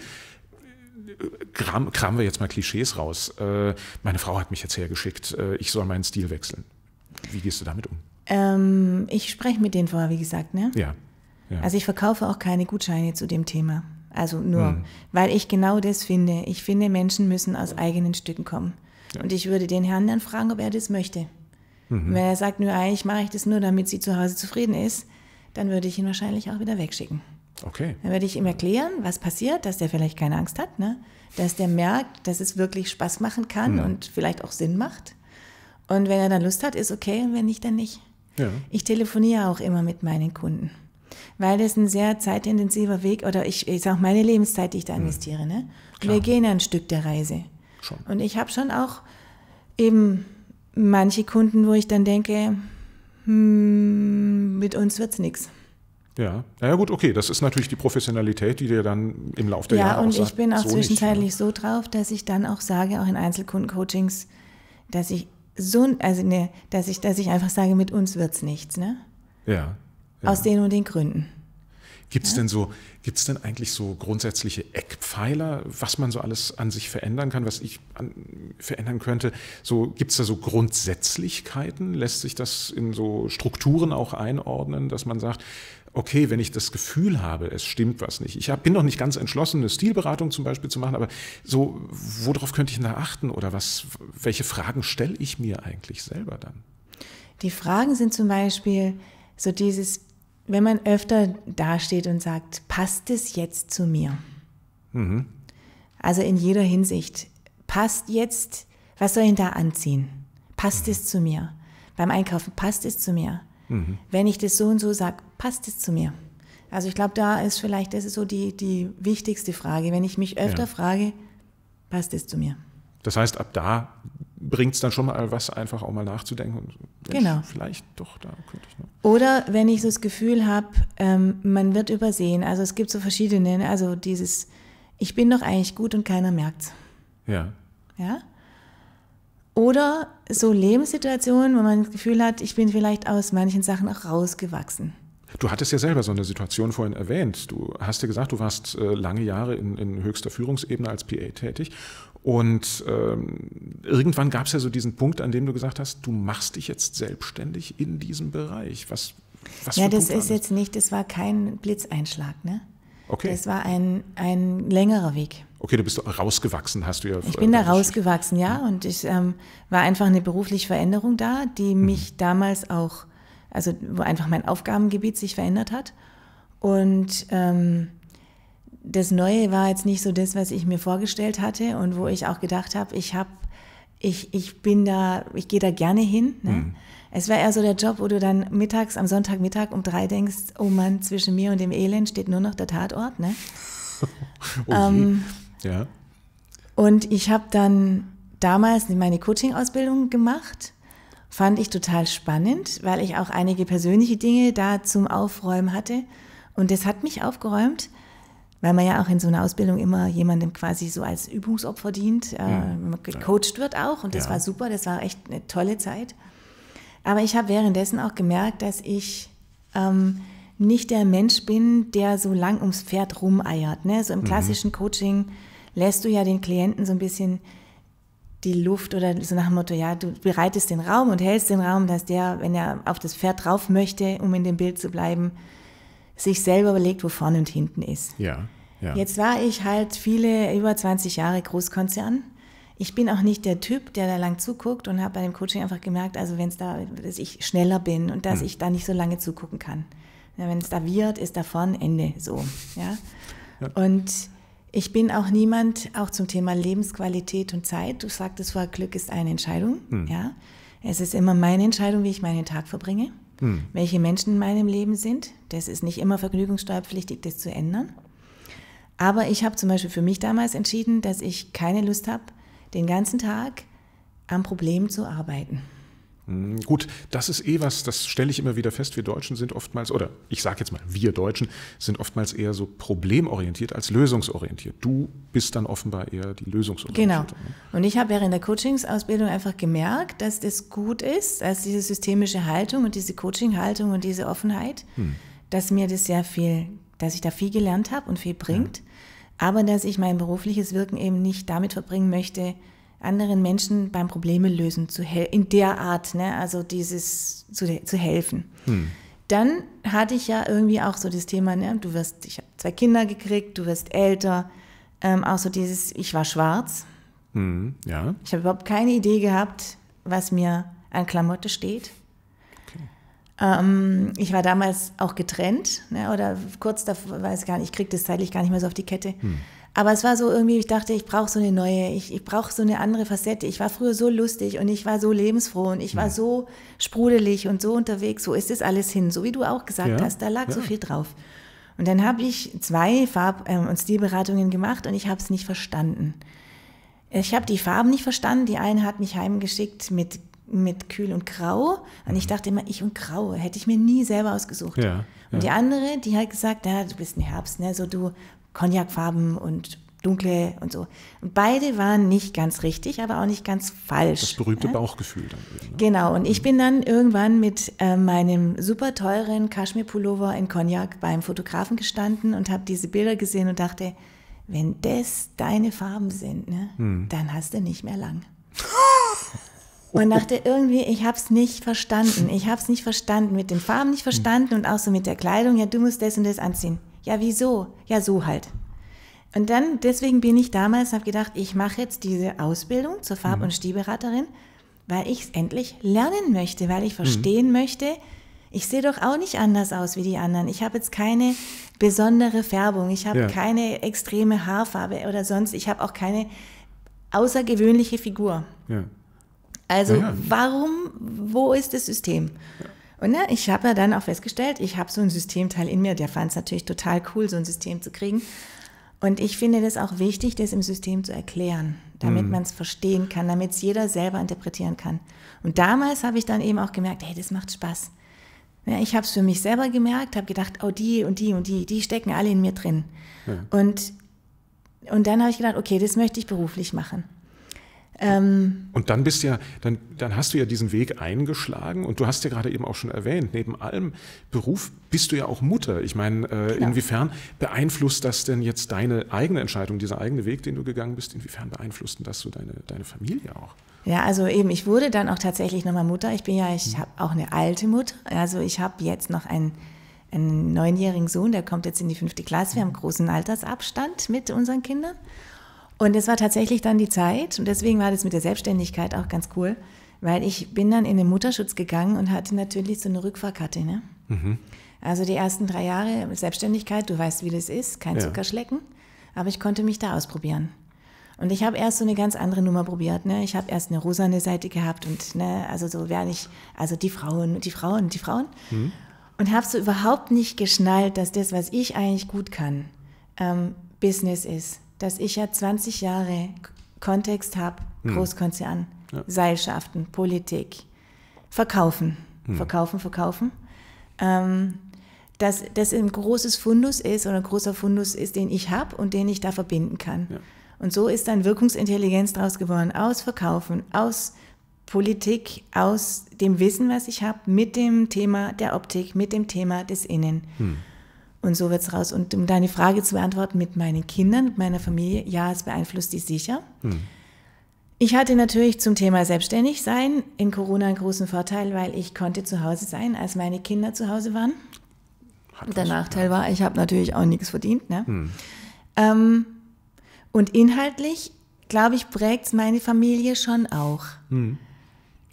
kram, kramen wir jetzt mal Klischees raus. Äh, meine Frau hat mich jetzt hergeschickt, äh, ich soll meinen Stil wechseln. Wie gehst du damit um? Ähm, ich spreche mit denen vorher, wie gesagt, ne? Ja. ja. Also ich verkaufe auch keine Gutscheine zu dem Thema. Also nur, hm. weil ich genau das finde. Ich finde, Menschen müssen aus eigenen Stücken kommen. Ja. Und ich würde den Herrn dann fragen, ob er das möchte. Mhm. Wenn er sagt, nur eigentlich mache ich das nur, damit sie zu Hause zufrieden ist, dann würde ich ihn wahrscheinlich auch wieder wegschicken. Okay. Dann werde ich ihm erklären, was passiert, dass der vielleicht keine Angst hat, ne? dass der merkt, dass es wirklich Spaß machen kann mhm. und vielleicht auch Sinn macht. Und wenn er dann Lust hat, ist okay, und wenn nicht, dann nicht. Ja. Ich telefoniere auch immer mit meinen Kunden, weil das ein sehr zeitintensiver Weg oder ich, ist auch meine Lebenszeit, die ich da hm. investiere. Ne? Wir gehen ein Stück der Reise. Schon. Und ich habe schon auch eben manche Kunden, wo ich dann denke, hm, mit uns wird es nichts. Ja, ja gut, okay, das ist natürlich die Professionalität, die dir dann im Laufe der ja, Jahre Ja, und sagt, ich bin auch so ne? zwischenzeitlich so drauf, dass ich dann auch sage, auch in Einzelkundencoachings, dass ich so, also ne, dass ich, dass ich einfach sage, mit uns wird es nichts, ne? Ja. ja. Aus den und den Gründen. Gibt es ja? denn so, gibt denn eigentlich so grundsätzliche Eckpfeiler, was man so alles an sich verändern kann, was ich an, verändern könnte? So, gibt es da so Grundsätzlichkeiten? Lässt sich das in so Strukturen auch einordnen, dass man sagt, okay, wenn ich das Gefühl habe, es stimmt was nicht. Ich bin noch nicht ganz entschlossen, eine Stilberatung zum Beispiel zu machen, aber so, worauf könnte ich da achten oder was, welche Fragen stelle ich mir eigentlich selber dann? Die Fragen sind zum Beispiel so dieses, wenn man öfter dasteht und sagt, passt es jetzt zu mir? Mhm. Also in jeder Hinsicht. Passt jetzt, was soll ich da anziehen? Passt mhm. es zu mir? Beim Einkaufen passt es zu mir? Mhm. Wenn ich das so und so sage, passt es zu mir? Also ich glaube, da ist vielleicht, das ist so die, die wichtigste Frage. Wenn ich mich öfter ja. frage, passt es zu mir? Das heißt, ab da bringt es dann schon mal was, einfach auch mal nachzudenken. genau. Vielleicht doch, da könnte ich noch. Oder wenn ich so das Gefühl habe, ähm, man wird übersehen. Also es gibt so verschiedene, ne? also dieses, ich bin doch eigentlich gut und keiner merkt's. Ja. Ja. Oder so Lebenssituationen, wo man das Gefühl hat, ich bin vielleicht aus manchen Sachen auch rausgewachsen. Du hattest ja selber so eine Situation vorhin erwähnt. Du hast ja gesagt, du warst äh, lange Jahre in, in, höchster Führungsebene als PA tätig. Und ähm, irgendwann gab es ja so diesen Punkt, an dem du gesagt hast, du machst dich jetzt selbstständig in diesem Bereich. Was, was ja, das Punkt ist jetzt nicht, das war kein Blitzeinschlag, ne? Okay. Das war ein, ein längerer Weg. Okay, du bist rausgewachsen, hast du ja. Ich bin da äh, rausgewachsen, ja. ja. Und es ähm, war einfach eine berufliche Veränderung da, die mhm. mich mhm. damals auch also wo einfach mein Aufgabengebiet sich verändert hat. Und ähm, das Neue war jetzt nicht so das, was ich mir vorgestellt hatte und wo ich auch gedacht habe, ich habe, ich, ich bin da, ich gehe da gerne hin. Ne? Mhm. Es war eher so der Job, wo du dann mittags, am Sonntagmittag um drei denkst, oh Mann, zwischen mir und dem Elend steht nur noch der Tatort. Ne? oh ähm, ja. Und ich habe dann damals meine Coaching-Ausbildung gemacht fand ich total spannend, weil ich auch einige persönliche Dinge da zum Aufräumen hatte. Und das hat mich aufgeräumt, weil man ja auch in so einer Ausbildung immer jemandem quasi so als Übungsopfer dient, äh, mhm. äh, gecoacht wird auch. Und das ja. war super, das war echt eine tolle Zeit. Aber ich habe währenddessen auch gemerkt, dass ich ähm, nicht der Mensch bin, der so lang ums Pferd rumeiert. Ne? So im mhm. klassischen mhm. Coaching lässt du ja den Klienten so ein bisschen die Luft oder so nach dem Motto, ja, du bereitest den Raum und hältst den Raum, dass der, wenn er auf das Pferd drauf möchte, um in dem Bild zu bleiben, sich selber überlegt, wo vorne und hinten ist. Ja, ja. Jetzt war ich halt viele, über 20 Jahre Großkonzern. Ich bin auch nicht der Typ, der da lang zuguckt und habe bei dem Coaching einfach gemerkt, also wenn es da, dass ich schneller bin und dass hm. ich da nicht so lange zugucken kann. Ja, wenn es da wird, ist davon Ende so. Ja? ja. Und ich bin auch niemand, auch zum Thema Lebensqualität und Zeit. Du sagtest vorher, Glück ist eine Entscheidung. Hm. Ja? Es ist immer meine Entscheidung, wie ich meinen Tag verbringe, hm. welche Menschen in meinem Leben sind. Das ist nicht immer vergnügungssteuerpflichtig, das zu ändern. Aber ich habe zum Beispiel für mich damals entschieden, dass ich keine Lust habe, den ganzen Tag am Problem zu arbeiten. Hm, gut, das ist eh was, das stelle ich immer wieder fest. Wir Deutschen sind oftmals, oder ich sage jetzt mal, wir Deutschen sind oftmals eher so problemorientiert als lösungsorientiert. Du bist dann offenbar eher die lösungsorientierte. Genau. Ne? Und ich habe während der Coachingsausbildung einfach gemerkt, dass das gut ist, dass diese systemische Haltung und diese Coaching-Haltung und diese Offenheit, hm. dass mir das sehr viel, dass ich da viel gelernt habe und viel bringt, hm. aber dass ich mein berufliches Wirken eben nicht damit verbringen möchte, anderen Menschen beim Probleme lösen zu helfen, in der Art, ne? also dieses zu, zu helfen. Hm. Dann hatte ich ja irgendwie auch so das Thema, ne? du wirst, ich habe zwei Kinder gekriegt, du wirst älter, ähm, auch so dieses, ich war schwarz. Hm, ja. Ich habe überhaupt keine Idee gehabt, was mir an Klamotte steht. Ähm, ich war damals auch getrennt ne? oder kurz davor, weiß gar nicht, ich kriege das zeitlich gar nicht mehr so auf die Kette. Hm. Aber es war so irgendwie, ich dachte, ich brauche so eine neue, ich, ich brauche so eine andere Facette. Ich war früher so lustig und ich war so lebensfroh und ich war mhm. so sprudelig und so unterwegs. So ist es alles hin. So wie du auch gesagt ja, hast, da lag ja. so viel drauf. Und dann habe ich zwei Farb- ähm, und Stilberatungen gemacht und ich habe es nicht verstanden. Ich habe die Farben nicht verstanden. Die eine hat mich heimgeschickt mit, mit Kühl und Grau. Und ich mhm. dachte immer, ich und Grau hätte ich mir nie selber ausgesucht. Ja. Und die andere, die hat gesagt, ja, du bist ein Herbst, ne? So du Cognacfarben und dunkle und so. Und beide waren nicht ganz richtig, aber auch nicht ganz falsch. Das berühmte ne? Bauchgefühl dann eben. Ne? Genau, und ich mhm. bin dann irgendwann mit äh, meinem super teuren Kaschmir-Pullover in Cognac beim Fotografen gestanden und habe diese Bilder gesehen und dachte, wenn das deine Farben sind, ne, hm. dann hast du nicht mehr lang. und dachte irgendwie, ich habe es nicht verstanden. Ich habe es nicht verstanden, mit den Farben nicht verstanden und auch so mit der Kleidung. Ja, du musst das und das anziehen. Ja, wieso? Ja, so halt. Und dann, deswegen bin ich damals, habe gedacht, ich mache jetzt diese Ausbildung zur Farb- mhm. und Stierberaterin, weil ich es endlich lernen möchte, weil ich mhm. verstehen mhm. möchte, ich sehe doch auch nicht anders aus wie die anderen. Ich habe jetzt keine besondere Färbung, ich habe ja. keine extreme Haarfarbe oder sonst, ich habe auch keine außergewöhnliche Figur. Ja. Also ja, warum, wo ist das System? Ja. Und ne, ich habe ja dann auch festgestellt, ich habe so ein Systemteil in mir, der fand es natürlich total cool, so ein System zu kriegen. Und ich finde das auch wichtig, das im System zu erklären, damit mhm. man es verstehen kann, damit es jeder selber interpretieren kann. Und damals habe ich dann eben auch gemerkt, hey, das macht Spaß. Ja, ich habe es für mich selber gemerkt, habe gedacht, oh, die und die und die, die stecken alle in mir drin. Ja. Und, und dann habe ich gedacht, okay, das möchte ich beruflich machen. Ähm und dann bist ja, dann, dann hast du ja diesen Weg eingeschlagen und du hast ja gerade eben auch schon erwähnt, neben allem Beruf bist du ja auch Mutter. Ich meine, äh, genau. inwiefern beeinflusst das denn jetzt deine eigene Entscheidung, dieser eigene Weg, den du gegangen bist, inwiefern beeinflusst denn das so deine, deine Familie auch? Ja, also eben, ich wurde dann auch tatsächlich nochmal Mutter. Ich bin ja, ich hm. habe auch eine alte Mutter. Also ich habe jetzt noch einen einen neunjährigen Sohn, der kommt jetzt in die fünfte Klasse. Wir haben großen Altersabstand mit unseren Kindern. Und es war tatsächlich dann die Zeit, und deswegen war das mit der Selbstständigkeit auch ganz cool, weil ich bin dann in den Mutterschutz gegangen und hatte natürlich so eine Rückfahrkarte. Ne? Mhm. Also die ersten drei Jahre Selbstständigkeit, du weißt, wie das ist, kein ja. Zuckerschlecken, aber ich konnte mich da ausprobieren. Und ich habe erst so eine ganz andere Nummer probiert. Ne? Ich habe erst eine rosane Seite gehabt und ne, also so werde ich, also die Frauen, die Frauen, die Frauen. Mhm. Und habe so überhaupt nicht geschnallt, dass das, was ich eigentlich gut kann, ähm, Business ist dass ich ja 20 Jahre Kontext habe, hm. Großkonzern, ja. Seilschaften, Politik, verkaufen, hm. verkaufen, verkaufen. Ähm, dass das ein großes Fundus ist oder ein großer Fundus ist, den ich habe und den ich da verbinden kann. Ja. Und so ist dann Wirkungsintelligenz daraus geworden, aus Verkaufen, aus Politik, aus dem Wissen, was ich habe, mit dem Thema der Optik, mit dem Thema des Innen. Hm. Und so wird's raus. Und um deine Frage zu beantworten mit meinen Kindern, mit meiner Familie, ja, es beeinflusst die sicher. Hm. Ich hatte natürlich zum Thema selbstständig sein in Corona einen großen Vorteil, weil ich konnte zu Hause sein, als meine Kinder zu Hause waren. Hat Der Nachteil war, ich habe natürlich auch nichts verdient. Ne? Hm. Ähm, und inhaltlich, glaube ich, prägt es meine Familie schon auch. Hm.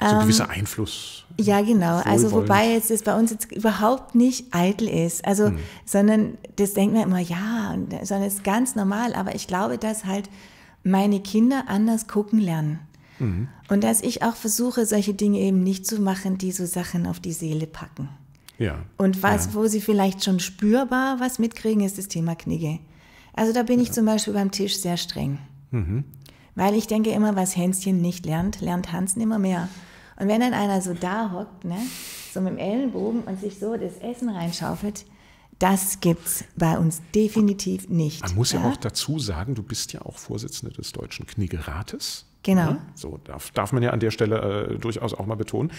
So ein ähm, gewisser Einfluss. Ja, genau. Also wobei jetzt das bei uns jetzt überhaupt nicht eitel ist. Also, mhm. sondern das denkt man immer, ja, sondern es ist ganz normal. Aber ich glaube, dass halt meine Kinder anders gucken lernen. Mhm. Und dass ich auch versuche, solche Dinge eben nicht zu machen, die so Sachen auf die Seele packen. Ja. Und was, ja. wo sie vielleicht schon spürbar was mitkriegen, ist das Thema Knigge. Also da bin ja. ich zum Beispiel beim Tisch sehr streng. Mhm. Weil ich denke immer, was Hänschen nicht lernt, lernt Hansen immer mehr. Und wenn dann einer so da hockt, ne, so mit dem Ellenbogen und sich so das Essen reinschaufelt, das gibt's bei uns definitiv nicht. Man muss ja, ja auch dazu sagen, du bist ja auch Vorsitzende des Deutschen Knigerates. Genau. Ja, ne? so darf, darf man ja an der Stelle äh, durchaus auch mal betonen.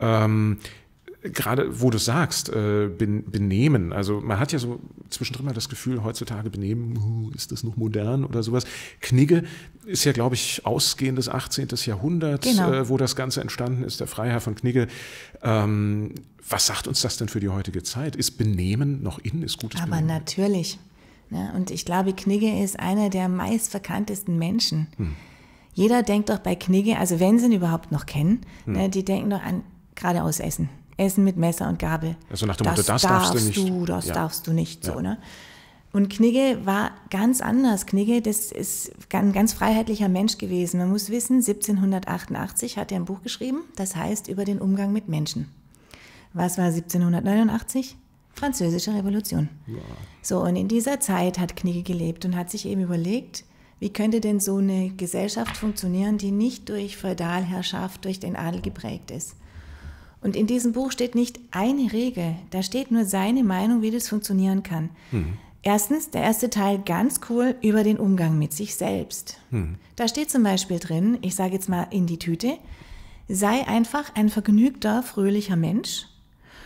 Ähm, gerade wo du sagst, äh, benehmen. Also man hat ja so zwischendrin mal das Gefühl, heutzutage benehmen, uh, ist das noch modern oder sowas. Knigge ist ja, glaube ich, ausgehend des 18. Jahrhunderts, genau. äh, wo das Ganze entstanden ist, der Freiherr von Knigge. Ähm, was sagt uns das denn für die heutige Zeit? Ist Benehmen noch innen, Ist gutes Aber benehmen? natürlich. Ja, ne? und ich glaube, Knigge ist einer der meistverkanntesten Menschen. Hm. Jeder denkt doch bei Knigge, also wenn sie ihn überhaupt noch kennen, hm. ne, die denken doch an geradeaus Essen. Essen mit Messer und Gabel. Also nach dem das Motto, das darfst, du nicht. Du, das ja. darfst du nicht, so, ja. ne? Und Knigge war ganz anders. Knigge, das ist ein ganz freiheitlicher Mensch gewesen. Man muss wissen, 1788 hat er ein Buch geschrieben, das heißt über den Umgang mit Menschen. Was war 1789? Französische Revolution. Ja. So, und in dieser Zeit hat Knigge gelebt und hat sich eben überlegt, wie könnte denn so eine Gesellschaft funktionieren, die nicht durch Feudalherrschaft, durch den Adel geprägt ist? Und in diesem Buch steht nicht eine Regel, da steht nur seine Meinung, wie das funktionieren kann. Mhm. Erstens, der erste Teil ganz cool über den Umgang mit sich selbst. Mhm. Da steht zum Beispiel drin, ich sage jetzt mal in die Tüte, sei einfach ein vergnügter, fröhlicher Mensch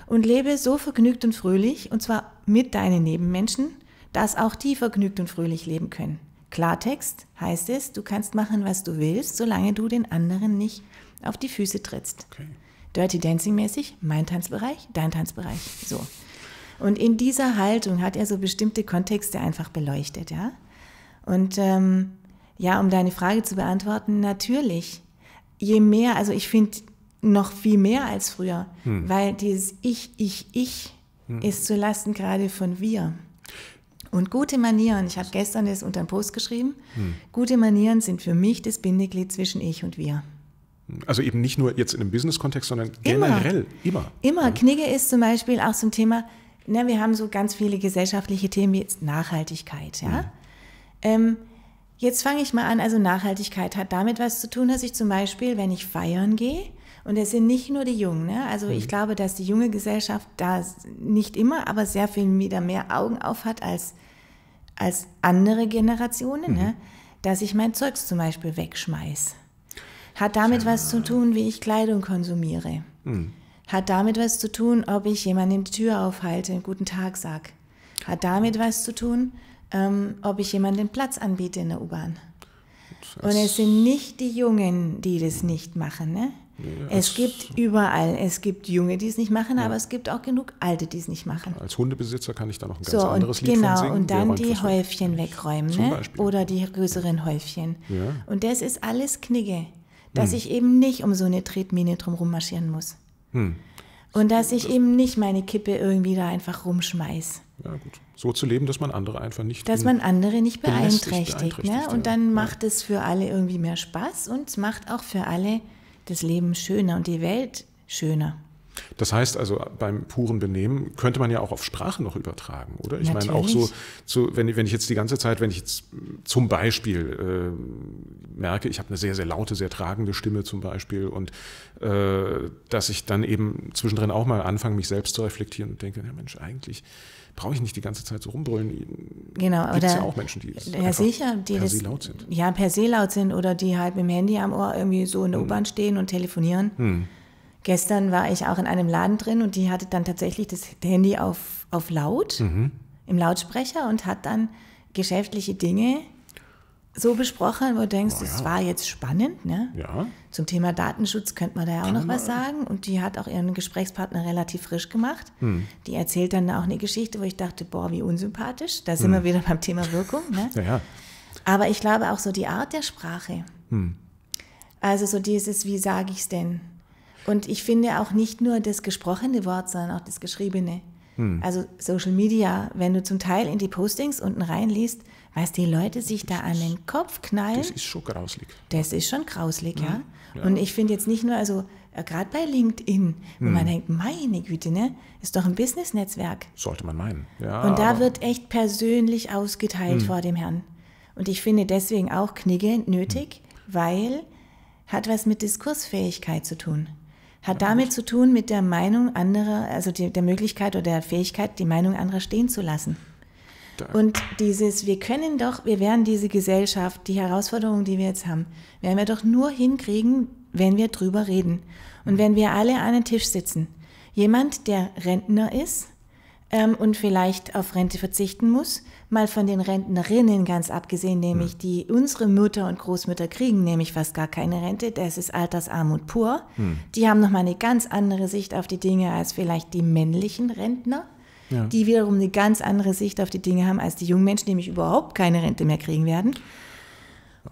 und lebe so vergnügt und fröhlich, und zwar mit deinen Nebenmenschen, dass auch die vergnügt und fröhlich leben können. Klartext heißt es, du kannst machen, was du willst, solange du den anderen nicht auf die Füße trittst. Okay. Dirty Dancing mäßig, mein Tanzbereich, dein Tanzbereich, so. Und in dieser Haltung hat er so bestimmte Kontexte einfach beleuchtet, ja. Und ähm, ja, um deine Frage zu beantworten, natürlich, je mehr, also ich finde noch viel mehr als früher, hm. weil dieses Ich, Ich, Ich hm. ist zu Lasten gerade von wir. Und gute Manieren, ich habe gestern das unter den Post geschrieben, hm. gute Manieren sind für mich das Bindeglied zwischen ich und wir. Also eben nicht nur jetzt in einem Business-Kontext, sondern generell immer. Immer. immer. Knigge ist zum Beispiel auch zum Thema, na, ne, wir haben so ganz viele gesellschaftliche Themen wie jetzt Nachhaltigkeit. Ja? Mhm. Ähm, jetzt fange ich mal an. Also Nachhaltigkeit hat damit was zu tun, dass ich zum Beispiel, wenn ich feiern gehe, und es sind nicht nur die Jungen. Ne? Also mhm. ich glaube, dass die junge Gesellschaft da nicht immer, aber sehr viel wieder mehr Augen auf hat als, als andere Generationen. Mhm. Ne? Dass ich mein Zeugs zum Beispiel wegschmeiße. Hat damit was zu tun, wie ich Kleidung konsumiere. Hm. Hat damit was zu tun, ob ich jemandem die Tür aufhalte, einen guten Tag sag. Hat damit was zu tun, ähm, ob ich jemandem Platz anbiete in der U-Bahn. Und es sind nicht die Jungen, die das nicht machen. Ne? Ja, es gibt überall, es gibt Junge, die es nicht machen, ja. aber es gibt auch genug Alte, die es nicht machen. Als Hundebesitzer kann ich da noch ein ganz so, anderes Lied genau, von singen. Genau, und dann die Häufchen wegräumen ne? oder die größeren Häufchen. Ja. Und das ist alles Knigge dass hm. ich eben nicht um so eine Tretmine drum rummarschieren muss. Hm. Und dass ich eben nicht meine Kippe irgendwie da einfach rumschmeiß. Ja, gut. So zu leben, dass man andere einfach nicht Dass man andere nicht beeinträchtigt. beeinträchtigt ne? Und dann ja. macht es für alle irgendwie mehr Spaß und es macht auch für alle das Leben schöner und die Welt schöner. Das heißt also, beim puren Benehmen könnte man ja auch auf Sprache noch übertragen, oder? Ich Natürlich. meine auch so, so wenn, wenn, ich jetzt die ganze Zeit, wenn ich jetzt zum Beispiel äh, merke, ich habe eine sehr, sehr laute, sehr tragende Stimme zum Beispiel und äh, dass ich dann eben zwischendrin auch mal anfange, mich selbst zu reflektieren und denke, ja Mensch, eigentlich brauche ich nicht die ganze Zeit so rumbrüllen. Genau, Gibt's oder ja auch Menschen, die ja sicher, die per se laut sind. Ja, per se laut sind oder die halt mit dem Handy am Ohr irgendwie so in der hm. U-Bahn stehen und telefonieren. Hm Gestern war ich auch in einem Laden drin und die hatte dann tatsächlich das Handy auf, auf laut, mhm. im Lautsprecher und hat dann geschäftliche Dinge so besprochen, wo du denkst, oh, ja. das war jetzt spannend. Ne? Ja. Zum Thema Datenschutz könnte man da ja auch noch was sagen. Und die hat auch ihren Gesprächspartner relativ frisch gemacht. Hm. Die erzählt dann auch eine Geschichte, wo ich dachte, boah, wie unsympathisch. Da sind hm. wir wieder beim Thema Wirkung. Ne? Ja, ja. Aber ich glaube auch so die Art der Sprache. Hm. Also so dieses, wie sage ich es denn? Und ich finde auch nicht nur das gesprochene Wort, sondern auch das geschriebene. Hm. Also Social Media, wenn du zum Teil in die Postings unten reinliest, was die Leute sich das da an den Kopf knallen. Das ist schon grauslig. Das ist schon grauslig, hm. ja. ja. Und ich finde jetzt nicht nur, also äh, gerade bei LinkedIn, wo hm. man denkt, meine Güte, ne, ist doch ein Business-Netzwerk. Sollte man meinen, ja. Und da wird echt persönlich ausgeteilt hm. vor dem Herrn. Und ich finde deswegen auch Knigge nötig, hm. weil hat was mit Diskursfähigkeit zu tun. Hat damit zu tun mit der Meinung anderer, also die, der Möglichkeit oder der Fähigkeit, die Meinung anderer stehen zu lassen. Und dieses, wir können doch, wir werden diese Gesellschaft, die Herausforderungen, die wir jetzt haben, werden wir doch nur hinkriegen, wenn wir drüber reden. Und wenn wir alle an einem Tisch sitzen. Jemand, der Rentner ist ähm, und vielleicht auf Rente verzichten muss, mal von den Rentnerinnen ganz abgesehen, nämlich die unsere Mütter und Großmütter kriegen nämlich fast gar keine Rente, das ist Altersarmut pur. Hm. Die haben nochmal eine ganz andere Sicht auf die Dinge als vielleicht die männlichen Rentner. Ja. Die wiederum eine ganz andere Sicht auf die Dinge haben als die jungen Menschen, nämlich überhaupt keine Rente mehr kriegen werden.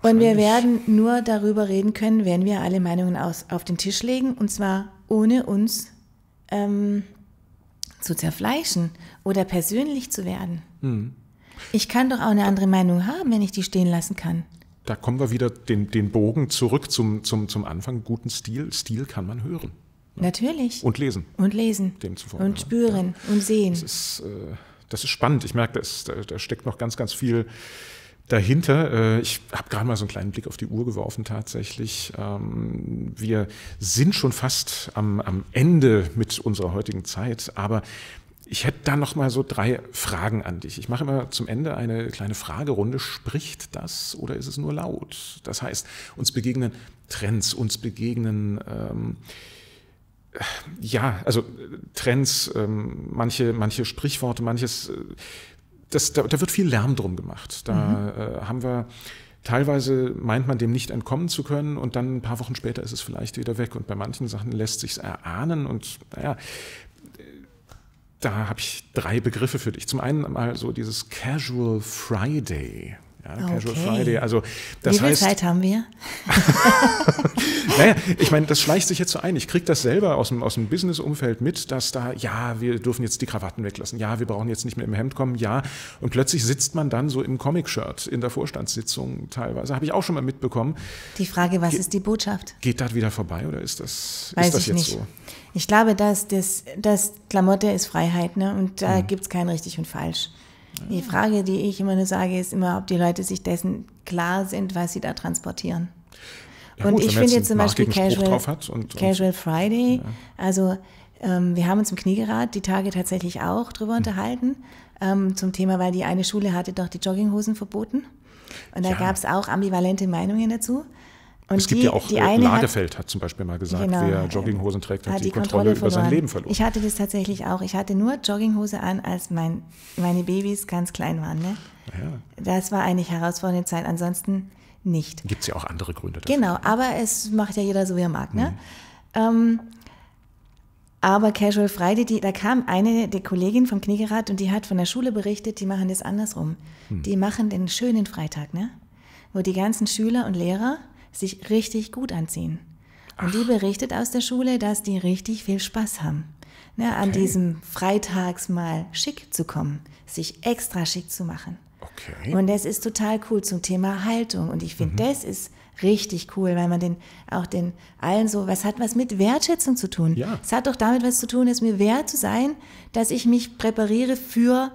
Und wir werden nur darüber reden können, wenn wir alle Meinungen aus, auf den Tisch legen und zwar ohne uns ähm, zu zerfleischen oder persönlich zu werden. Hm. Ich kann doch auch eine andere Meinung haben, wenn ich die stehen lassen kann. Da kommen wir wieder den, den Bogen zurück zum, zum, zum Anfang. Guten Stil. Stil kann man hören. Ne? Natürlich. Und lesen. Und lesen. Demzufolge. Und spüren ja. und sehen. Das ist, äh, das ist spannend. Ich merke, das, da, da steckt noch ganz, ganz viel dahinter, äh, ich habe gerade mal so einen kleinen Blick auf die Uhr geworfen tatsächlich. Ähm, wir sind schon fast am, am Ende mit unserer heutigen Zeit, aber ich hätte da noch mal so drei Fragen an dich. Ich mache immer zum Ende eine kleine Fragerunde. Spricht das oder ist es nur laut? Das heißt, uns begegnen Trends, uns begegnen ähm, äh, ja, also äh, Trends, ähm, manche, manche Sprichworte, manches, äh, das, da, da, wird viel Lärm drum gemacht. Da mhm. äh, haben wir Teilweise meint man dem nicht entkommen zu können und dann ein paar Wochen später ist es vielleicht wieder weg. Und bei manchen Sachen lässt sich es erahnen. Und naja, da habe ich drei Begriffe für dich. Zum einen mal so dieses Casual Friday. Ja, okay. Friday. Also, das Wie viel heißt, Zeit haben wir? naja, ich meine, das schleicht sich jetzt so ein. Ich kriege das selber aus dem, aus dem Business-Umfeld mit, dass da, ja, wir dürfen jetzt die Krawatten weglassen, ja, wir brauchen jetzt nicht mehr im Hemd kommen, ja. Und plötzlich sitzt man dann so im Comic-Shirt in der Vorstandssitzung teilweise. Habe ich auch schon mal mitbekommen. Die Frage, was Ge ist die Botschaft? Geht das wieder vorbei oder ist das, Weiß ist das jetzt nicht. so? Ich glaube, dass, das, dass Klamotte ist Freiheit ne? und da mhm. gibt es kein richtig und falsch. Ja. Die Frage, die ich immer nur sage, ist immer, ob die Leute sich dessen klar sind, was sie da transportieren. Ja, und gut, ich finde jetzt zum Beispiel Casual, und, Casual Friday, ja. also ähm, wir haben uns im Kniegerad die Tage tatsächlich auch drüber mhm. unterhalten ähm, zum Thema, weil die eine Schule hatte doch die Jogginghosen verboten. Und da ja. gab es auch ambivalente Meinungen dazu. Und es gibt die, ja auch, äh, Ladefeld, hat, hat, zum Beispiel mal gesagt, genau, wer Jogginghosen trägt, hat, hat die, die Kontrolle, Kontrolle über sein Leben verloren. Ich hatte das tatsächlich auch. Ich hatte nur Jogginghose an, als mein, meine Babys ganz klein waren. Ne? Ja. Das war eigentlich herausfordernde Zeit. Ansonsten nicht. Gibt es ja auch andere Gründe dafür. Genau, aber es macht ja jeder so, wie er mag. Ne? Mhm. Ähm, aber Casual Friday, die, da kam eine der Kollegin vom Kniegerat und die hat von der Schule berichtet, die machen das andersrum. Mhm. Die machen den schönen Freitag, ne? wo die ganzen Schüler und Lehrer sich richtig gut anziehen. Und die berichtet aus der Schule, dass die richtig viel Spaß haben. Ne, an okay. diesem Freitags mal schick zu kommen, sich extra schick zu machen. Okay. Und das ist total cool zum Thema Haltung. Und ich finde, mhm. das ist richtig cool, weil man den auch den allen so, was hat was mit Wertschätzung zu tun? Ja. Es hat doch damit was zu tun, es mir wert zu sein, dass ich mich präpariere für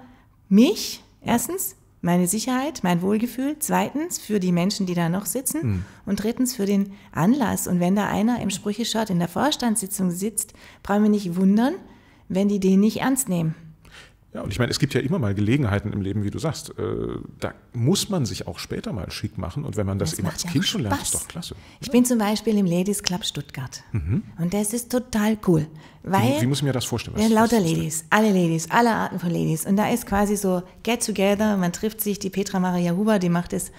mich, erstens, meine Sicherheit, mein Wohlgefühl, zweitens für die Menschen, die da noch sitzen mhm. und drittens für den Anlass. Und wenn da einer im Sprüche Sprücheshot in der Vorstandssitzung sitzt, brauchen wir nicht wundern, wenn die den nicht ernst nehmen. Ja, und ich meine, es gibt ja immer mal Gelegenheiten im Leben, wie du sagst. Äh, da muss man sich auch später mal schick machen. Und wenn man das, das eben als ja Kind schon lernt, ist doch klasse. Ich ja. bin zum Beispiel im Ladies Club Stuttgart. Mhm. Und das ist total cool. Weil, wie, wie muss ich mir das vorstellen? Ja, lauter Ladies, alle Ladies, alle Arten von Ladies. Und da ist quasi so Get Together, man trifft sich, die Petra Maria Huber, die macht es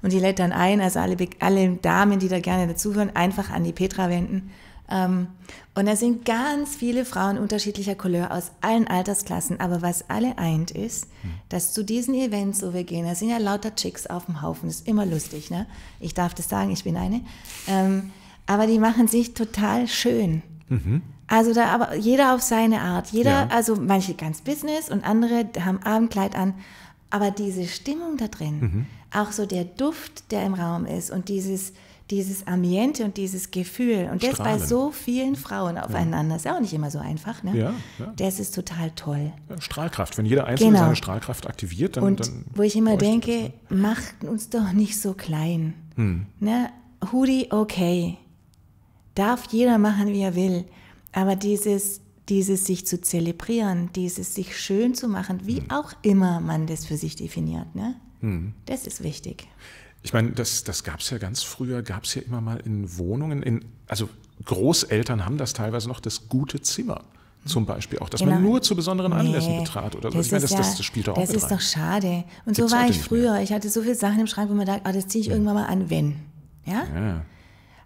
und die lädt dann ein, also alle, alle Damen, die da gerne dazuhören, einfach an die Petra wenden ähm, und da sind ganz viele Frauen unterschiedlicher Couleur aus allen Altersklassen. Aber was alle eint ist, hm. dass zu diesen Events, wo wir gehen, da sind ja lauter Chicks auf dem Haufen. Das ist immer lustig, ne? Ich darf das sagen, ich bin eine. Ähm, aber die machen sich total schön. Mhm. Also da aber jeder auf seine Art. Jeder, ja. also manche ganz Business und andere haben Abendkleid an. Aber diese Stimmung da drin, mhm. auch so der Duft, der im Raum ist und dieses dieses Ambiente und dieses Gefühl. Und das bei so vielen Frauen aufeinander. Ja. Ist ja auch nicht immer so einfach. Ne? Ja, ja. Das ist total toll. Strahlkraft. Wenn jeder Einzelne genau. seine Strahlkraft aktiviert, dann. Und dann wo ich immer denke, das, ne? macht uns doch nicht so klein. Hm. Ne? Hoodie, okay. Darf jeder machen, wie er will. Aber dieses, dieses sich zu zelebrieren, dieses sich schön zu machen, wie hm. auch immer man das für sich definiert, ne? Hm. das ist wichtig. Ich meine, das, das gab es ja ganz früher, gab es ja immer mal in Wohnungen, in, also Großeltern haben das teilweise noch, das gute Zimmer zum Beispiel auch, dass genau. man nur zu besonderen Anlässen nee, betrat oder so. Ich meine, das, ja, das, das spielt auch Das ist rein. doch schade. Und Gibt's so war ich früher. Ich hatte so viele Sachen im Schrank, wo man dachte, oh, das ziehe ich ja. irgendwann mal an, wenn. Ja? ja?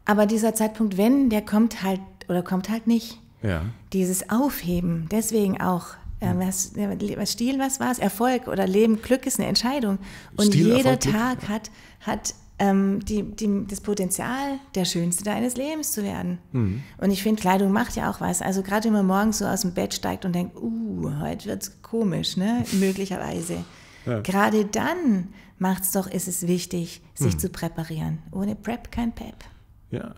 Aber dieser Zeitpunkt, wenn, der kommt halt oder kommt halt nicht. Ja. Dieses Aufheben, deswegen auch ähm, was, Stil, was war es? Erfolg oder Leben, Glück ist eine Entscheidung. Und Stil, jeder Erfolg, Tag hat, hat ähm, die, die, das Potenzial, der Schönste deines Lebens zu werden. Mhm. Und ich finde, Kleidung macht ja auch was. Also gerade wenn man morgens so aus dem Bett steigt und denkt, uh, heute wird es komisch, ne? Möglicherweise. Ja. Gerade dann macht es doch, ist es wichtig, sich mhm. zu präparieren. Ohne Prep kein Pep. Ja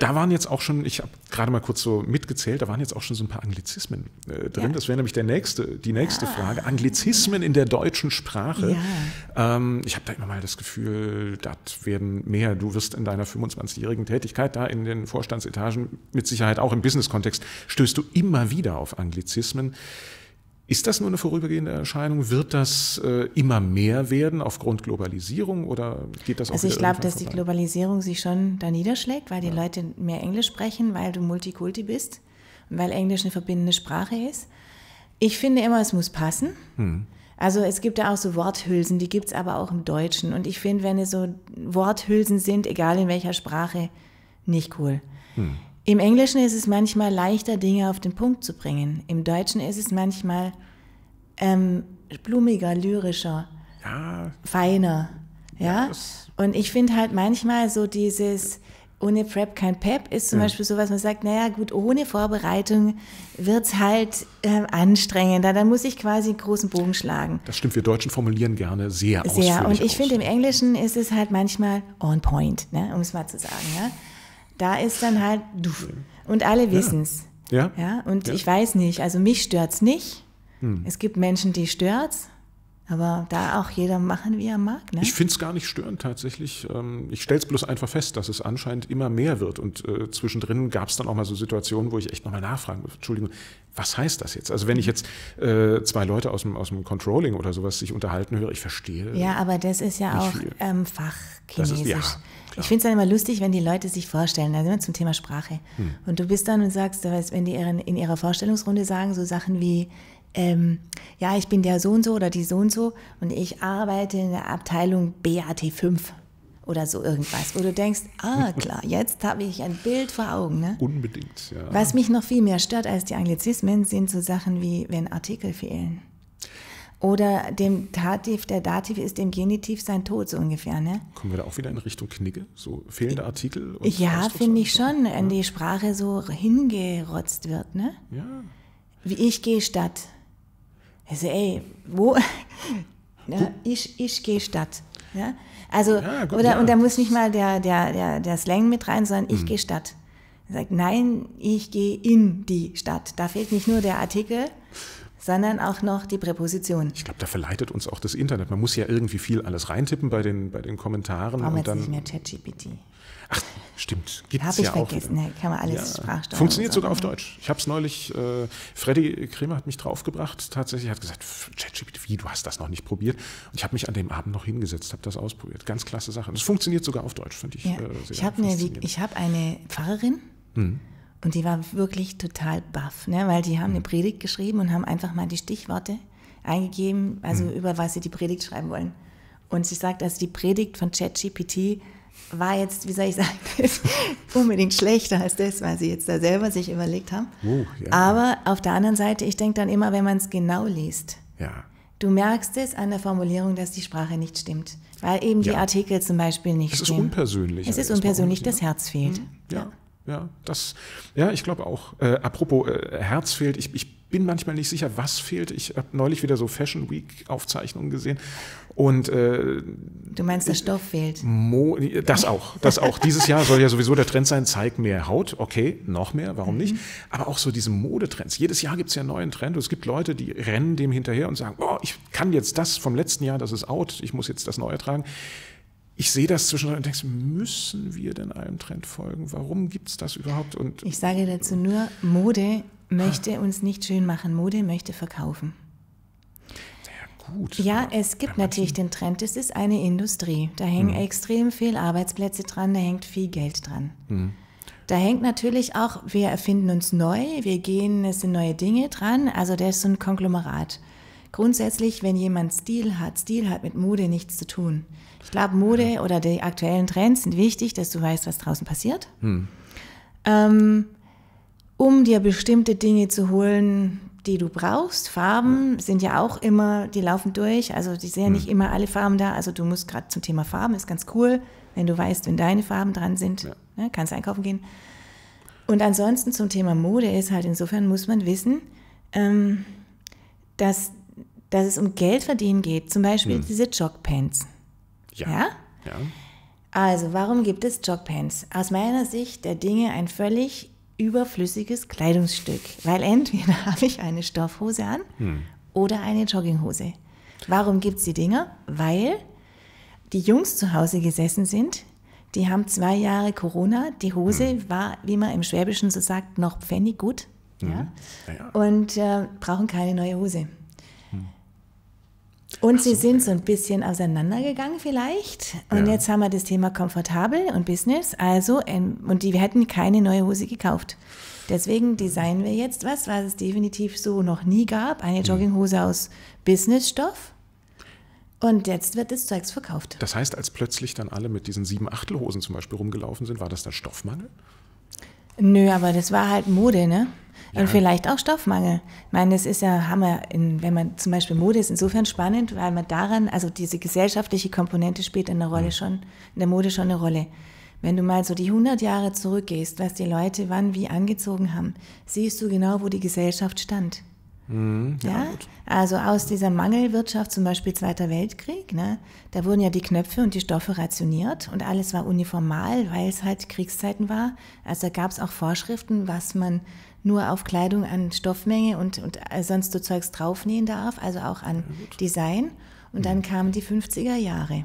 da waren jetzt auch schon, ich habe gerade mal kurz so mitgezählt, da waren jetzt auch schon so ein paar Anglizismen äh, drin. Ja. Das wäre nämlich der nächste, die nächste ja. Ah. Frage. Anglizismen in der deutschen Sprache. Ja. Ähm, ich habe da immer mal das Gefühl, das werden mehr. Du wirst in deiner 25-jährigen Tätigkeit da in den Vorstandsetagen, mit Sicherheit auch im Business-Kontext, stößt du immer wieder auf Anglizismen. Ist das nur eine vorübergehende Erscheinung? Wird das äh, immer mehr werden aufgrund Globalisierung oder geht das auch Also ich glaube, dass die Globalisierung sich schon da niederschlägt, weil die ja. Leute mehr Englisch sprechen, weil du Multikulti bist und weil Englisch eine verbindende Sprache ist. Ich finde immer, es muss passen. Hm. Also es gibt ja auch so Worthülsen, die gibt es aber auch im Deutschen. Und ich finde, wenn es so Worthülsen sind, egal in welcher Sprache, nicht cool. Hm. Im Englischen ist es manchmal leichter, Dinge auf den Punkt zu bringen. Im Deutschen ist es manchmal ähm, blumiger, lyrischer, ja. feiner. Ja. ja und ich finde halt manchmal so dieses ohne Prep kein Pep ist zum ja. Beispiel so, was man sagt, naja gut, ohne Vorbereitung wird es halt äh, anstrengender. Da muss ich quasi einen großen Bogen schlagen. Das stimmt, wir Deutschen formulieren gerne sehr, sehr. ausführlich. Sehr, und ich finde, im Englischen ist es halt manchmal on point, ne? um es mal zu sagen. Ne? da ist dann halt und alle wissen es. Ja. ja. Und ja. ich weiß nicht, also mich stört es nicht. Hm. Es gibt Menschen, die stört es. Aber da auch jeder machen, wie er mag. Ne? Ich finde es gar nicht störend tatsächlich. Ähm, ich stelle es bloß einfach fest, dass es anscheinend immer mehr wird. Und äh, zwischendrin gab es dann auch mal so Situationen, wo ich echt nochmal nachfragen muss. Entschuldigung, was heißt das jetzt? Also wenn ich jetzt äh, zwei Leute aus dem, aus dem Controlling oder sowas sich unterhalten höre, ich verstehe. Ja, aber das ist ja auch ähm, Fachchinesisch. Ja, ich finde es dann immer lustig, wenn die Leute sich vorstellen, da sind wir zum Thema Sprache. Hm. Und du bist dann und sagst, wenn die in ihrer Vorstellungsrunde sagen so Sachen wie, ähm, ja, ich bin der so und so oder die so und so und ich arbeite in der Abteilung BAT5 oder so irgendwas, wo du denkst, ah klar, jetzt habe ich ein Bild vor Augen. Ne? Unbedingt, ja. Was mich noch viel mehr stört als die Anglizismen sind so Sachen wie, wenn Artikel fehlen. Oder dem Dativ, der Dativ ist dem Genitiv sein Tod, so ungefähr, ne? Kommen wir da auch wieder in Richtung Knigge? So fehlende Artikel? ja, finde ich schon, wenn ja. die Sprache so hingerotzt wird, ne? Ja. Wie ich gehe statt. Also, ey, wo ja, ich, ich gehe statt. Ja? Also, ja, gut, oder, und da muss nicht mal der, der, der, der Slang mit rein, sondern ich mhm. gehe statt. Er sagt, nein, ich gehe in die Stadt. Da fehlt nicht nur der Artikel, sondern auch noch die Präposition. Ich glaube, da verleitet uns auch das Internet. Man muss ja irgendwie viel alles reintippen bei den, bei den Kommentaren. Warum und jetzt dann, nicht mehr ChatGPT? Ach, Stimmt, gibt es ja auch. Habe ich vergessen, kann man alles ja. Sprachsteuerung. Funktioniert sogar auf Deutsch. Ich habe es neulich, äh, Freddy Kremer hat mich draufgebracht, tatsächlich hat gesagt, ChatGPT, wie, du hast das noch nicht probiert? Und ich habe mich an dem Abend noch hingesetzt, habe das ausprobiert. Ganz klasse Sache. Das funktioniert sogar auf Deutsch, finde ich ja. äh, sehr Ich habe eine, hab eine Pfarrerin mhm. und die war wirklich total baff, ne? weil die haben mhm. eine Predigt geschrieben und haben einfach mal die Stichworte eingegeben, also mhm. über was sie die Predigt schreiben wollen. Und sie sagt, dass also die Predigt von ChatGPT war jetzt, wie soll ich sagen, unbedingt schlechter als das, was sie jetzt da selber sich überlegt haben. Uh, ja. Aber auf der anderen Seite, ich denke dann immer, wenn man es genau liest, ja. du merkst es an der Formulierung, dass die Sprache nicht stimmt. Weil eben die ja. Artikel zum Beispiel nicht es stimmen. Es ist unpersönlich. Es ist unpersönlich, das Herz fehlt. Mhm. Ja, ja, das, ja ich glaube auch. Äh, apropos äh, Herz fehlt, ich, ich bin manchmal nicht sicher, was fehlt. Ich habe neulich wieder so Fashion Week Aufzeichnungen gesehen und äh, du meinst, der Stoff fehlt? Mo das auch, das auch. Dieses Jahr soll ja sowieso der Trend sein, zeig mehr Haut. Okay, noch mehr, warum mhm. nicht? Aber auch so diese Modetrends. Jedes Jahr gibt es ja einen neuen Trend. Und es gibt Leute, die rennen dem hinterher und sagen, oh, ich kann jetzt das vom letzten Jahr, das ist out, ich muss jetzt das Neue tragen ich sehe das zwischendurch und denke, müssen wir denn einem Trend folgen? Warum gibt es das überhaupt? Und ich sage dazu nur, Mode ah. möchte uns nicht schön machen, Mode möchte verkaufen gut. Ja, es gibt natürlich den Trend, es ist eine Industrie. Da hängen mhm. extrem viele Arbeitsplätze dran, da hängt viel Geld dran. Mhm. Da hängt natürlich auch, wir erfinden uns neu, wir gehen, es sind neue Dinge dran. Also das ist so ein Konglomerat. Grundsätzlich, wenn jemand Stil hat, Stil hat mit Mode nichts zu tun. Ich glaube, Mode ja. oder die aktuellen Trends sind wichtig, dass du weißt, was draußen passiert. Mhm. Ähm, um dir bestimmte Dinge zu holen, die du brauchst. Farben sind ja auch immer, die laufen durch, also die sind ja nicht hm. immer alle Farben da. Also du musst gerade zum Thema Farben, ist ganz cool, wenn du weißt, wenn deine Farben dran sind, ja. ne, kannst einkaufen gehen. Und ansonsten zum Thema Mode ist halt, insofern muss man wissen, ähm, dass, dass es um Geld verdienen geht. Zum Beispiel hm. diese Jogpants. Ja. ja. ja. Also, warum gibt es Jogpants? Aus meiner Sicht der Dinge ein völlig überflüssiges Kleidungsstück, weil entweder habe ich eine Stoffhose an hm. oder eine Jogginghose. Warum gibt es die Dinger? Weil die Jungs zu Hause gesessen sind, die haben zwei Jahre Corona, die Hose hm. war, wie man im Schwäbischen so sagt, noch pfennig gut hm. ja? Ja. und äh, brauchen keine neue Hose. Und so, sie sind okay. so ein bisschen auseinandergegangen vielleicht. Und ja. jetzt haben wir das Thema komfortabel und Business. Also, ähm, und die, wir hätten keine neue Hose gekauft. Deswegen designen wir jetzt was, was es definitiv so noch nie gab. Eine mhm. Jogginghose aus Businessstoff. Und jetzt wird das Zeugs verkauft. Das heißt, als plötzlich dann alle mit diesen sieben Achtelhosen zum Beispiel rumgelaufen sind, war das dann Stoffmangel? Nö, aber das war halt Mode, ne? Ja. Und vielleicht auch Stoffmangel. Ich meine, das ist ja Hammer, in, wenn man zum Beispiel Mode ist insofern spannend, weil man daran, also diese gesellschaftliche Komponente spielt in der Rolle schon, in der Mode schon eine Rolle. Wenn du mal so die 100 Jahre zurückgehst, was die Leute wann wie angezogen haben, siehst du genau, wo die Gesellschaft stand. Mhm, ja, ja? also aus dieser Mangelwirtschaft, zum Beispiel Zweiter Weltkrieg, ne, da wurden ja die Knöpfe und die Stoffe rationiert und alles war uniformal, weil es halt Kriegszeiten war. Also da gab es auch Vorschriften, was man nur auf Kleidung an Stoffmenge und, und äh, sonst so Zeugs draufnähen darf, also auch an ja, Design. Und dann mhm. kamen die 50er Jahre.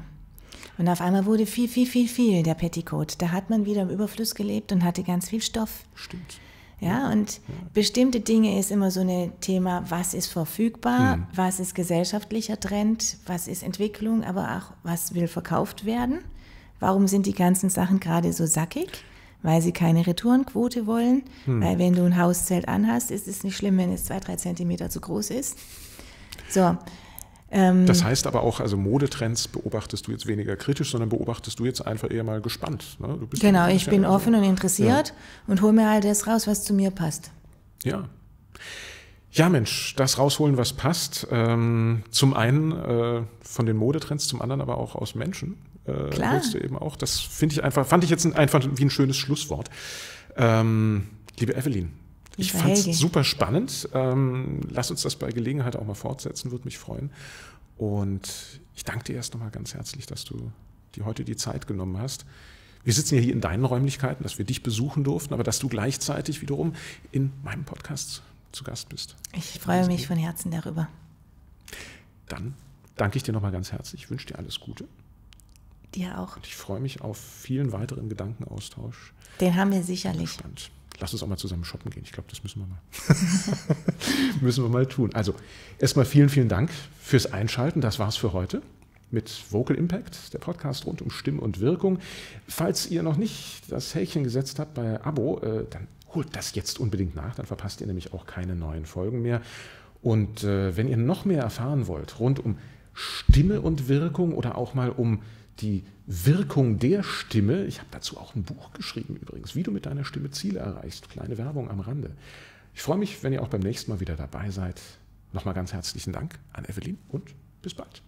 Und auf einmal wurde viel, viel, viel, viel der Petticoat. Da hat man wieder im Überfluss gelebt und hatte ganz viel Stoff. Stimmt. Ja, und ja. bestimmte Dinge ist immer so ein Thema, was ist verfügbar, mhm. was ist gesellschaftlicher Trend, was ist Entwicklung, aber auch was will verkauft werden. Warum sind die ganzen Sachen gerade so sackig? weil sie keine Retourenquote wollen. Hm. Weil wenn du ein Hauszelt anhast, ist es nicht schlimm, wenn es zwei, drei Zentimeter zu groß ist. So. Ähm, das heißt aber auch, also Modetrends beobachtest du jetzt weniger kritisch, sondern beobachtest du jetzt einfach eher mal gespannt. Ne? genau, ich bin offen und interessiert ja. und hole mir all das raus, was zu mir passt. Ja. Ja, Mensch, das rausholen, was passt. Ähm, zum einen äh, von den Modetrends, zum anderen aber auch aus Menschen äh, Klar. willst du eben auch. Das finde ich einfach, fand ich jetzt ein, einfach wie ein schönes Schlusswort. Ähm, liebe Evelyn, ich fand es super spannend. Ähm, lass uns das bei Gelegenheit auch mal fortsetzen, würde mich freuen. Und ich danke dir erst nochmal ganz herzlich, dass du dir heute die Zeit genommen hast. Wir sitzen ja hier in deinen Räumlichkeiten, dass wir dich besuchen durften, aber dass du gleichzeitig wiederum in meinem Podcast zu Gast bist. Ich freue also mich von Herzen darüber. Dann danke ich dir nochmal ganz herzlich, wünsche dir alles Gute Dir auch. Und ich freue mich auf vielen weiteren Gedankenaustausch. Den haben wir sicherlich. Spannend. Lass uns auch mal zusammen shoppen gehen. Ich glaube, das müssen wir mal. müssen wir mal tun. Also, erstmal vielen, vielen Dank fürs Einschalten. Das war's für heute mit Vocal Impact, der Podcast rund um Stimme und Wirkung. Falls ihr noch nicht das Häkchen gesetzt habt bei Abo, äh, dann holt das jetzt unbedingt nach, dann verpasst ihr nämlich auch keine neuen Folgen mehr. Und äh, wenn ihr noch mehr erfahren wollt rund um Stimme und Wirkung oder auch mal um die Wirkung der Stimme, ich habe dazu auch ein Buch geschrieben übrigens, wie du mit deiner Stimme Ziele erreichst, kleine Werbung am Rande. Ich freue mich, wenn ihr auch beim nächsten Mal wieder dabei seid. Nochmal ganz herzlichen Dank an Evelyn und bis bald.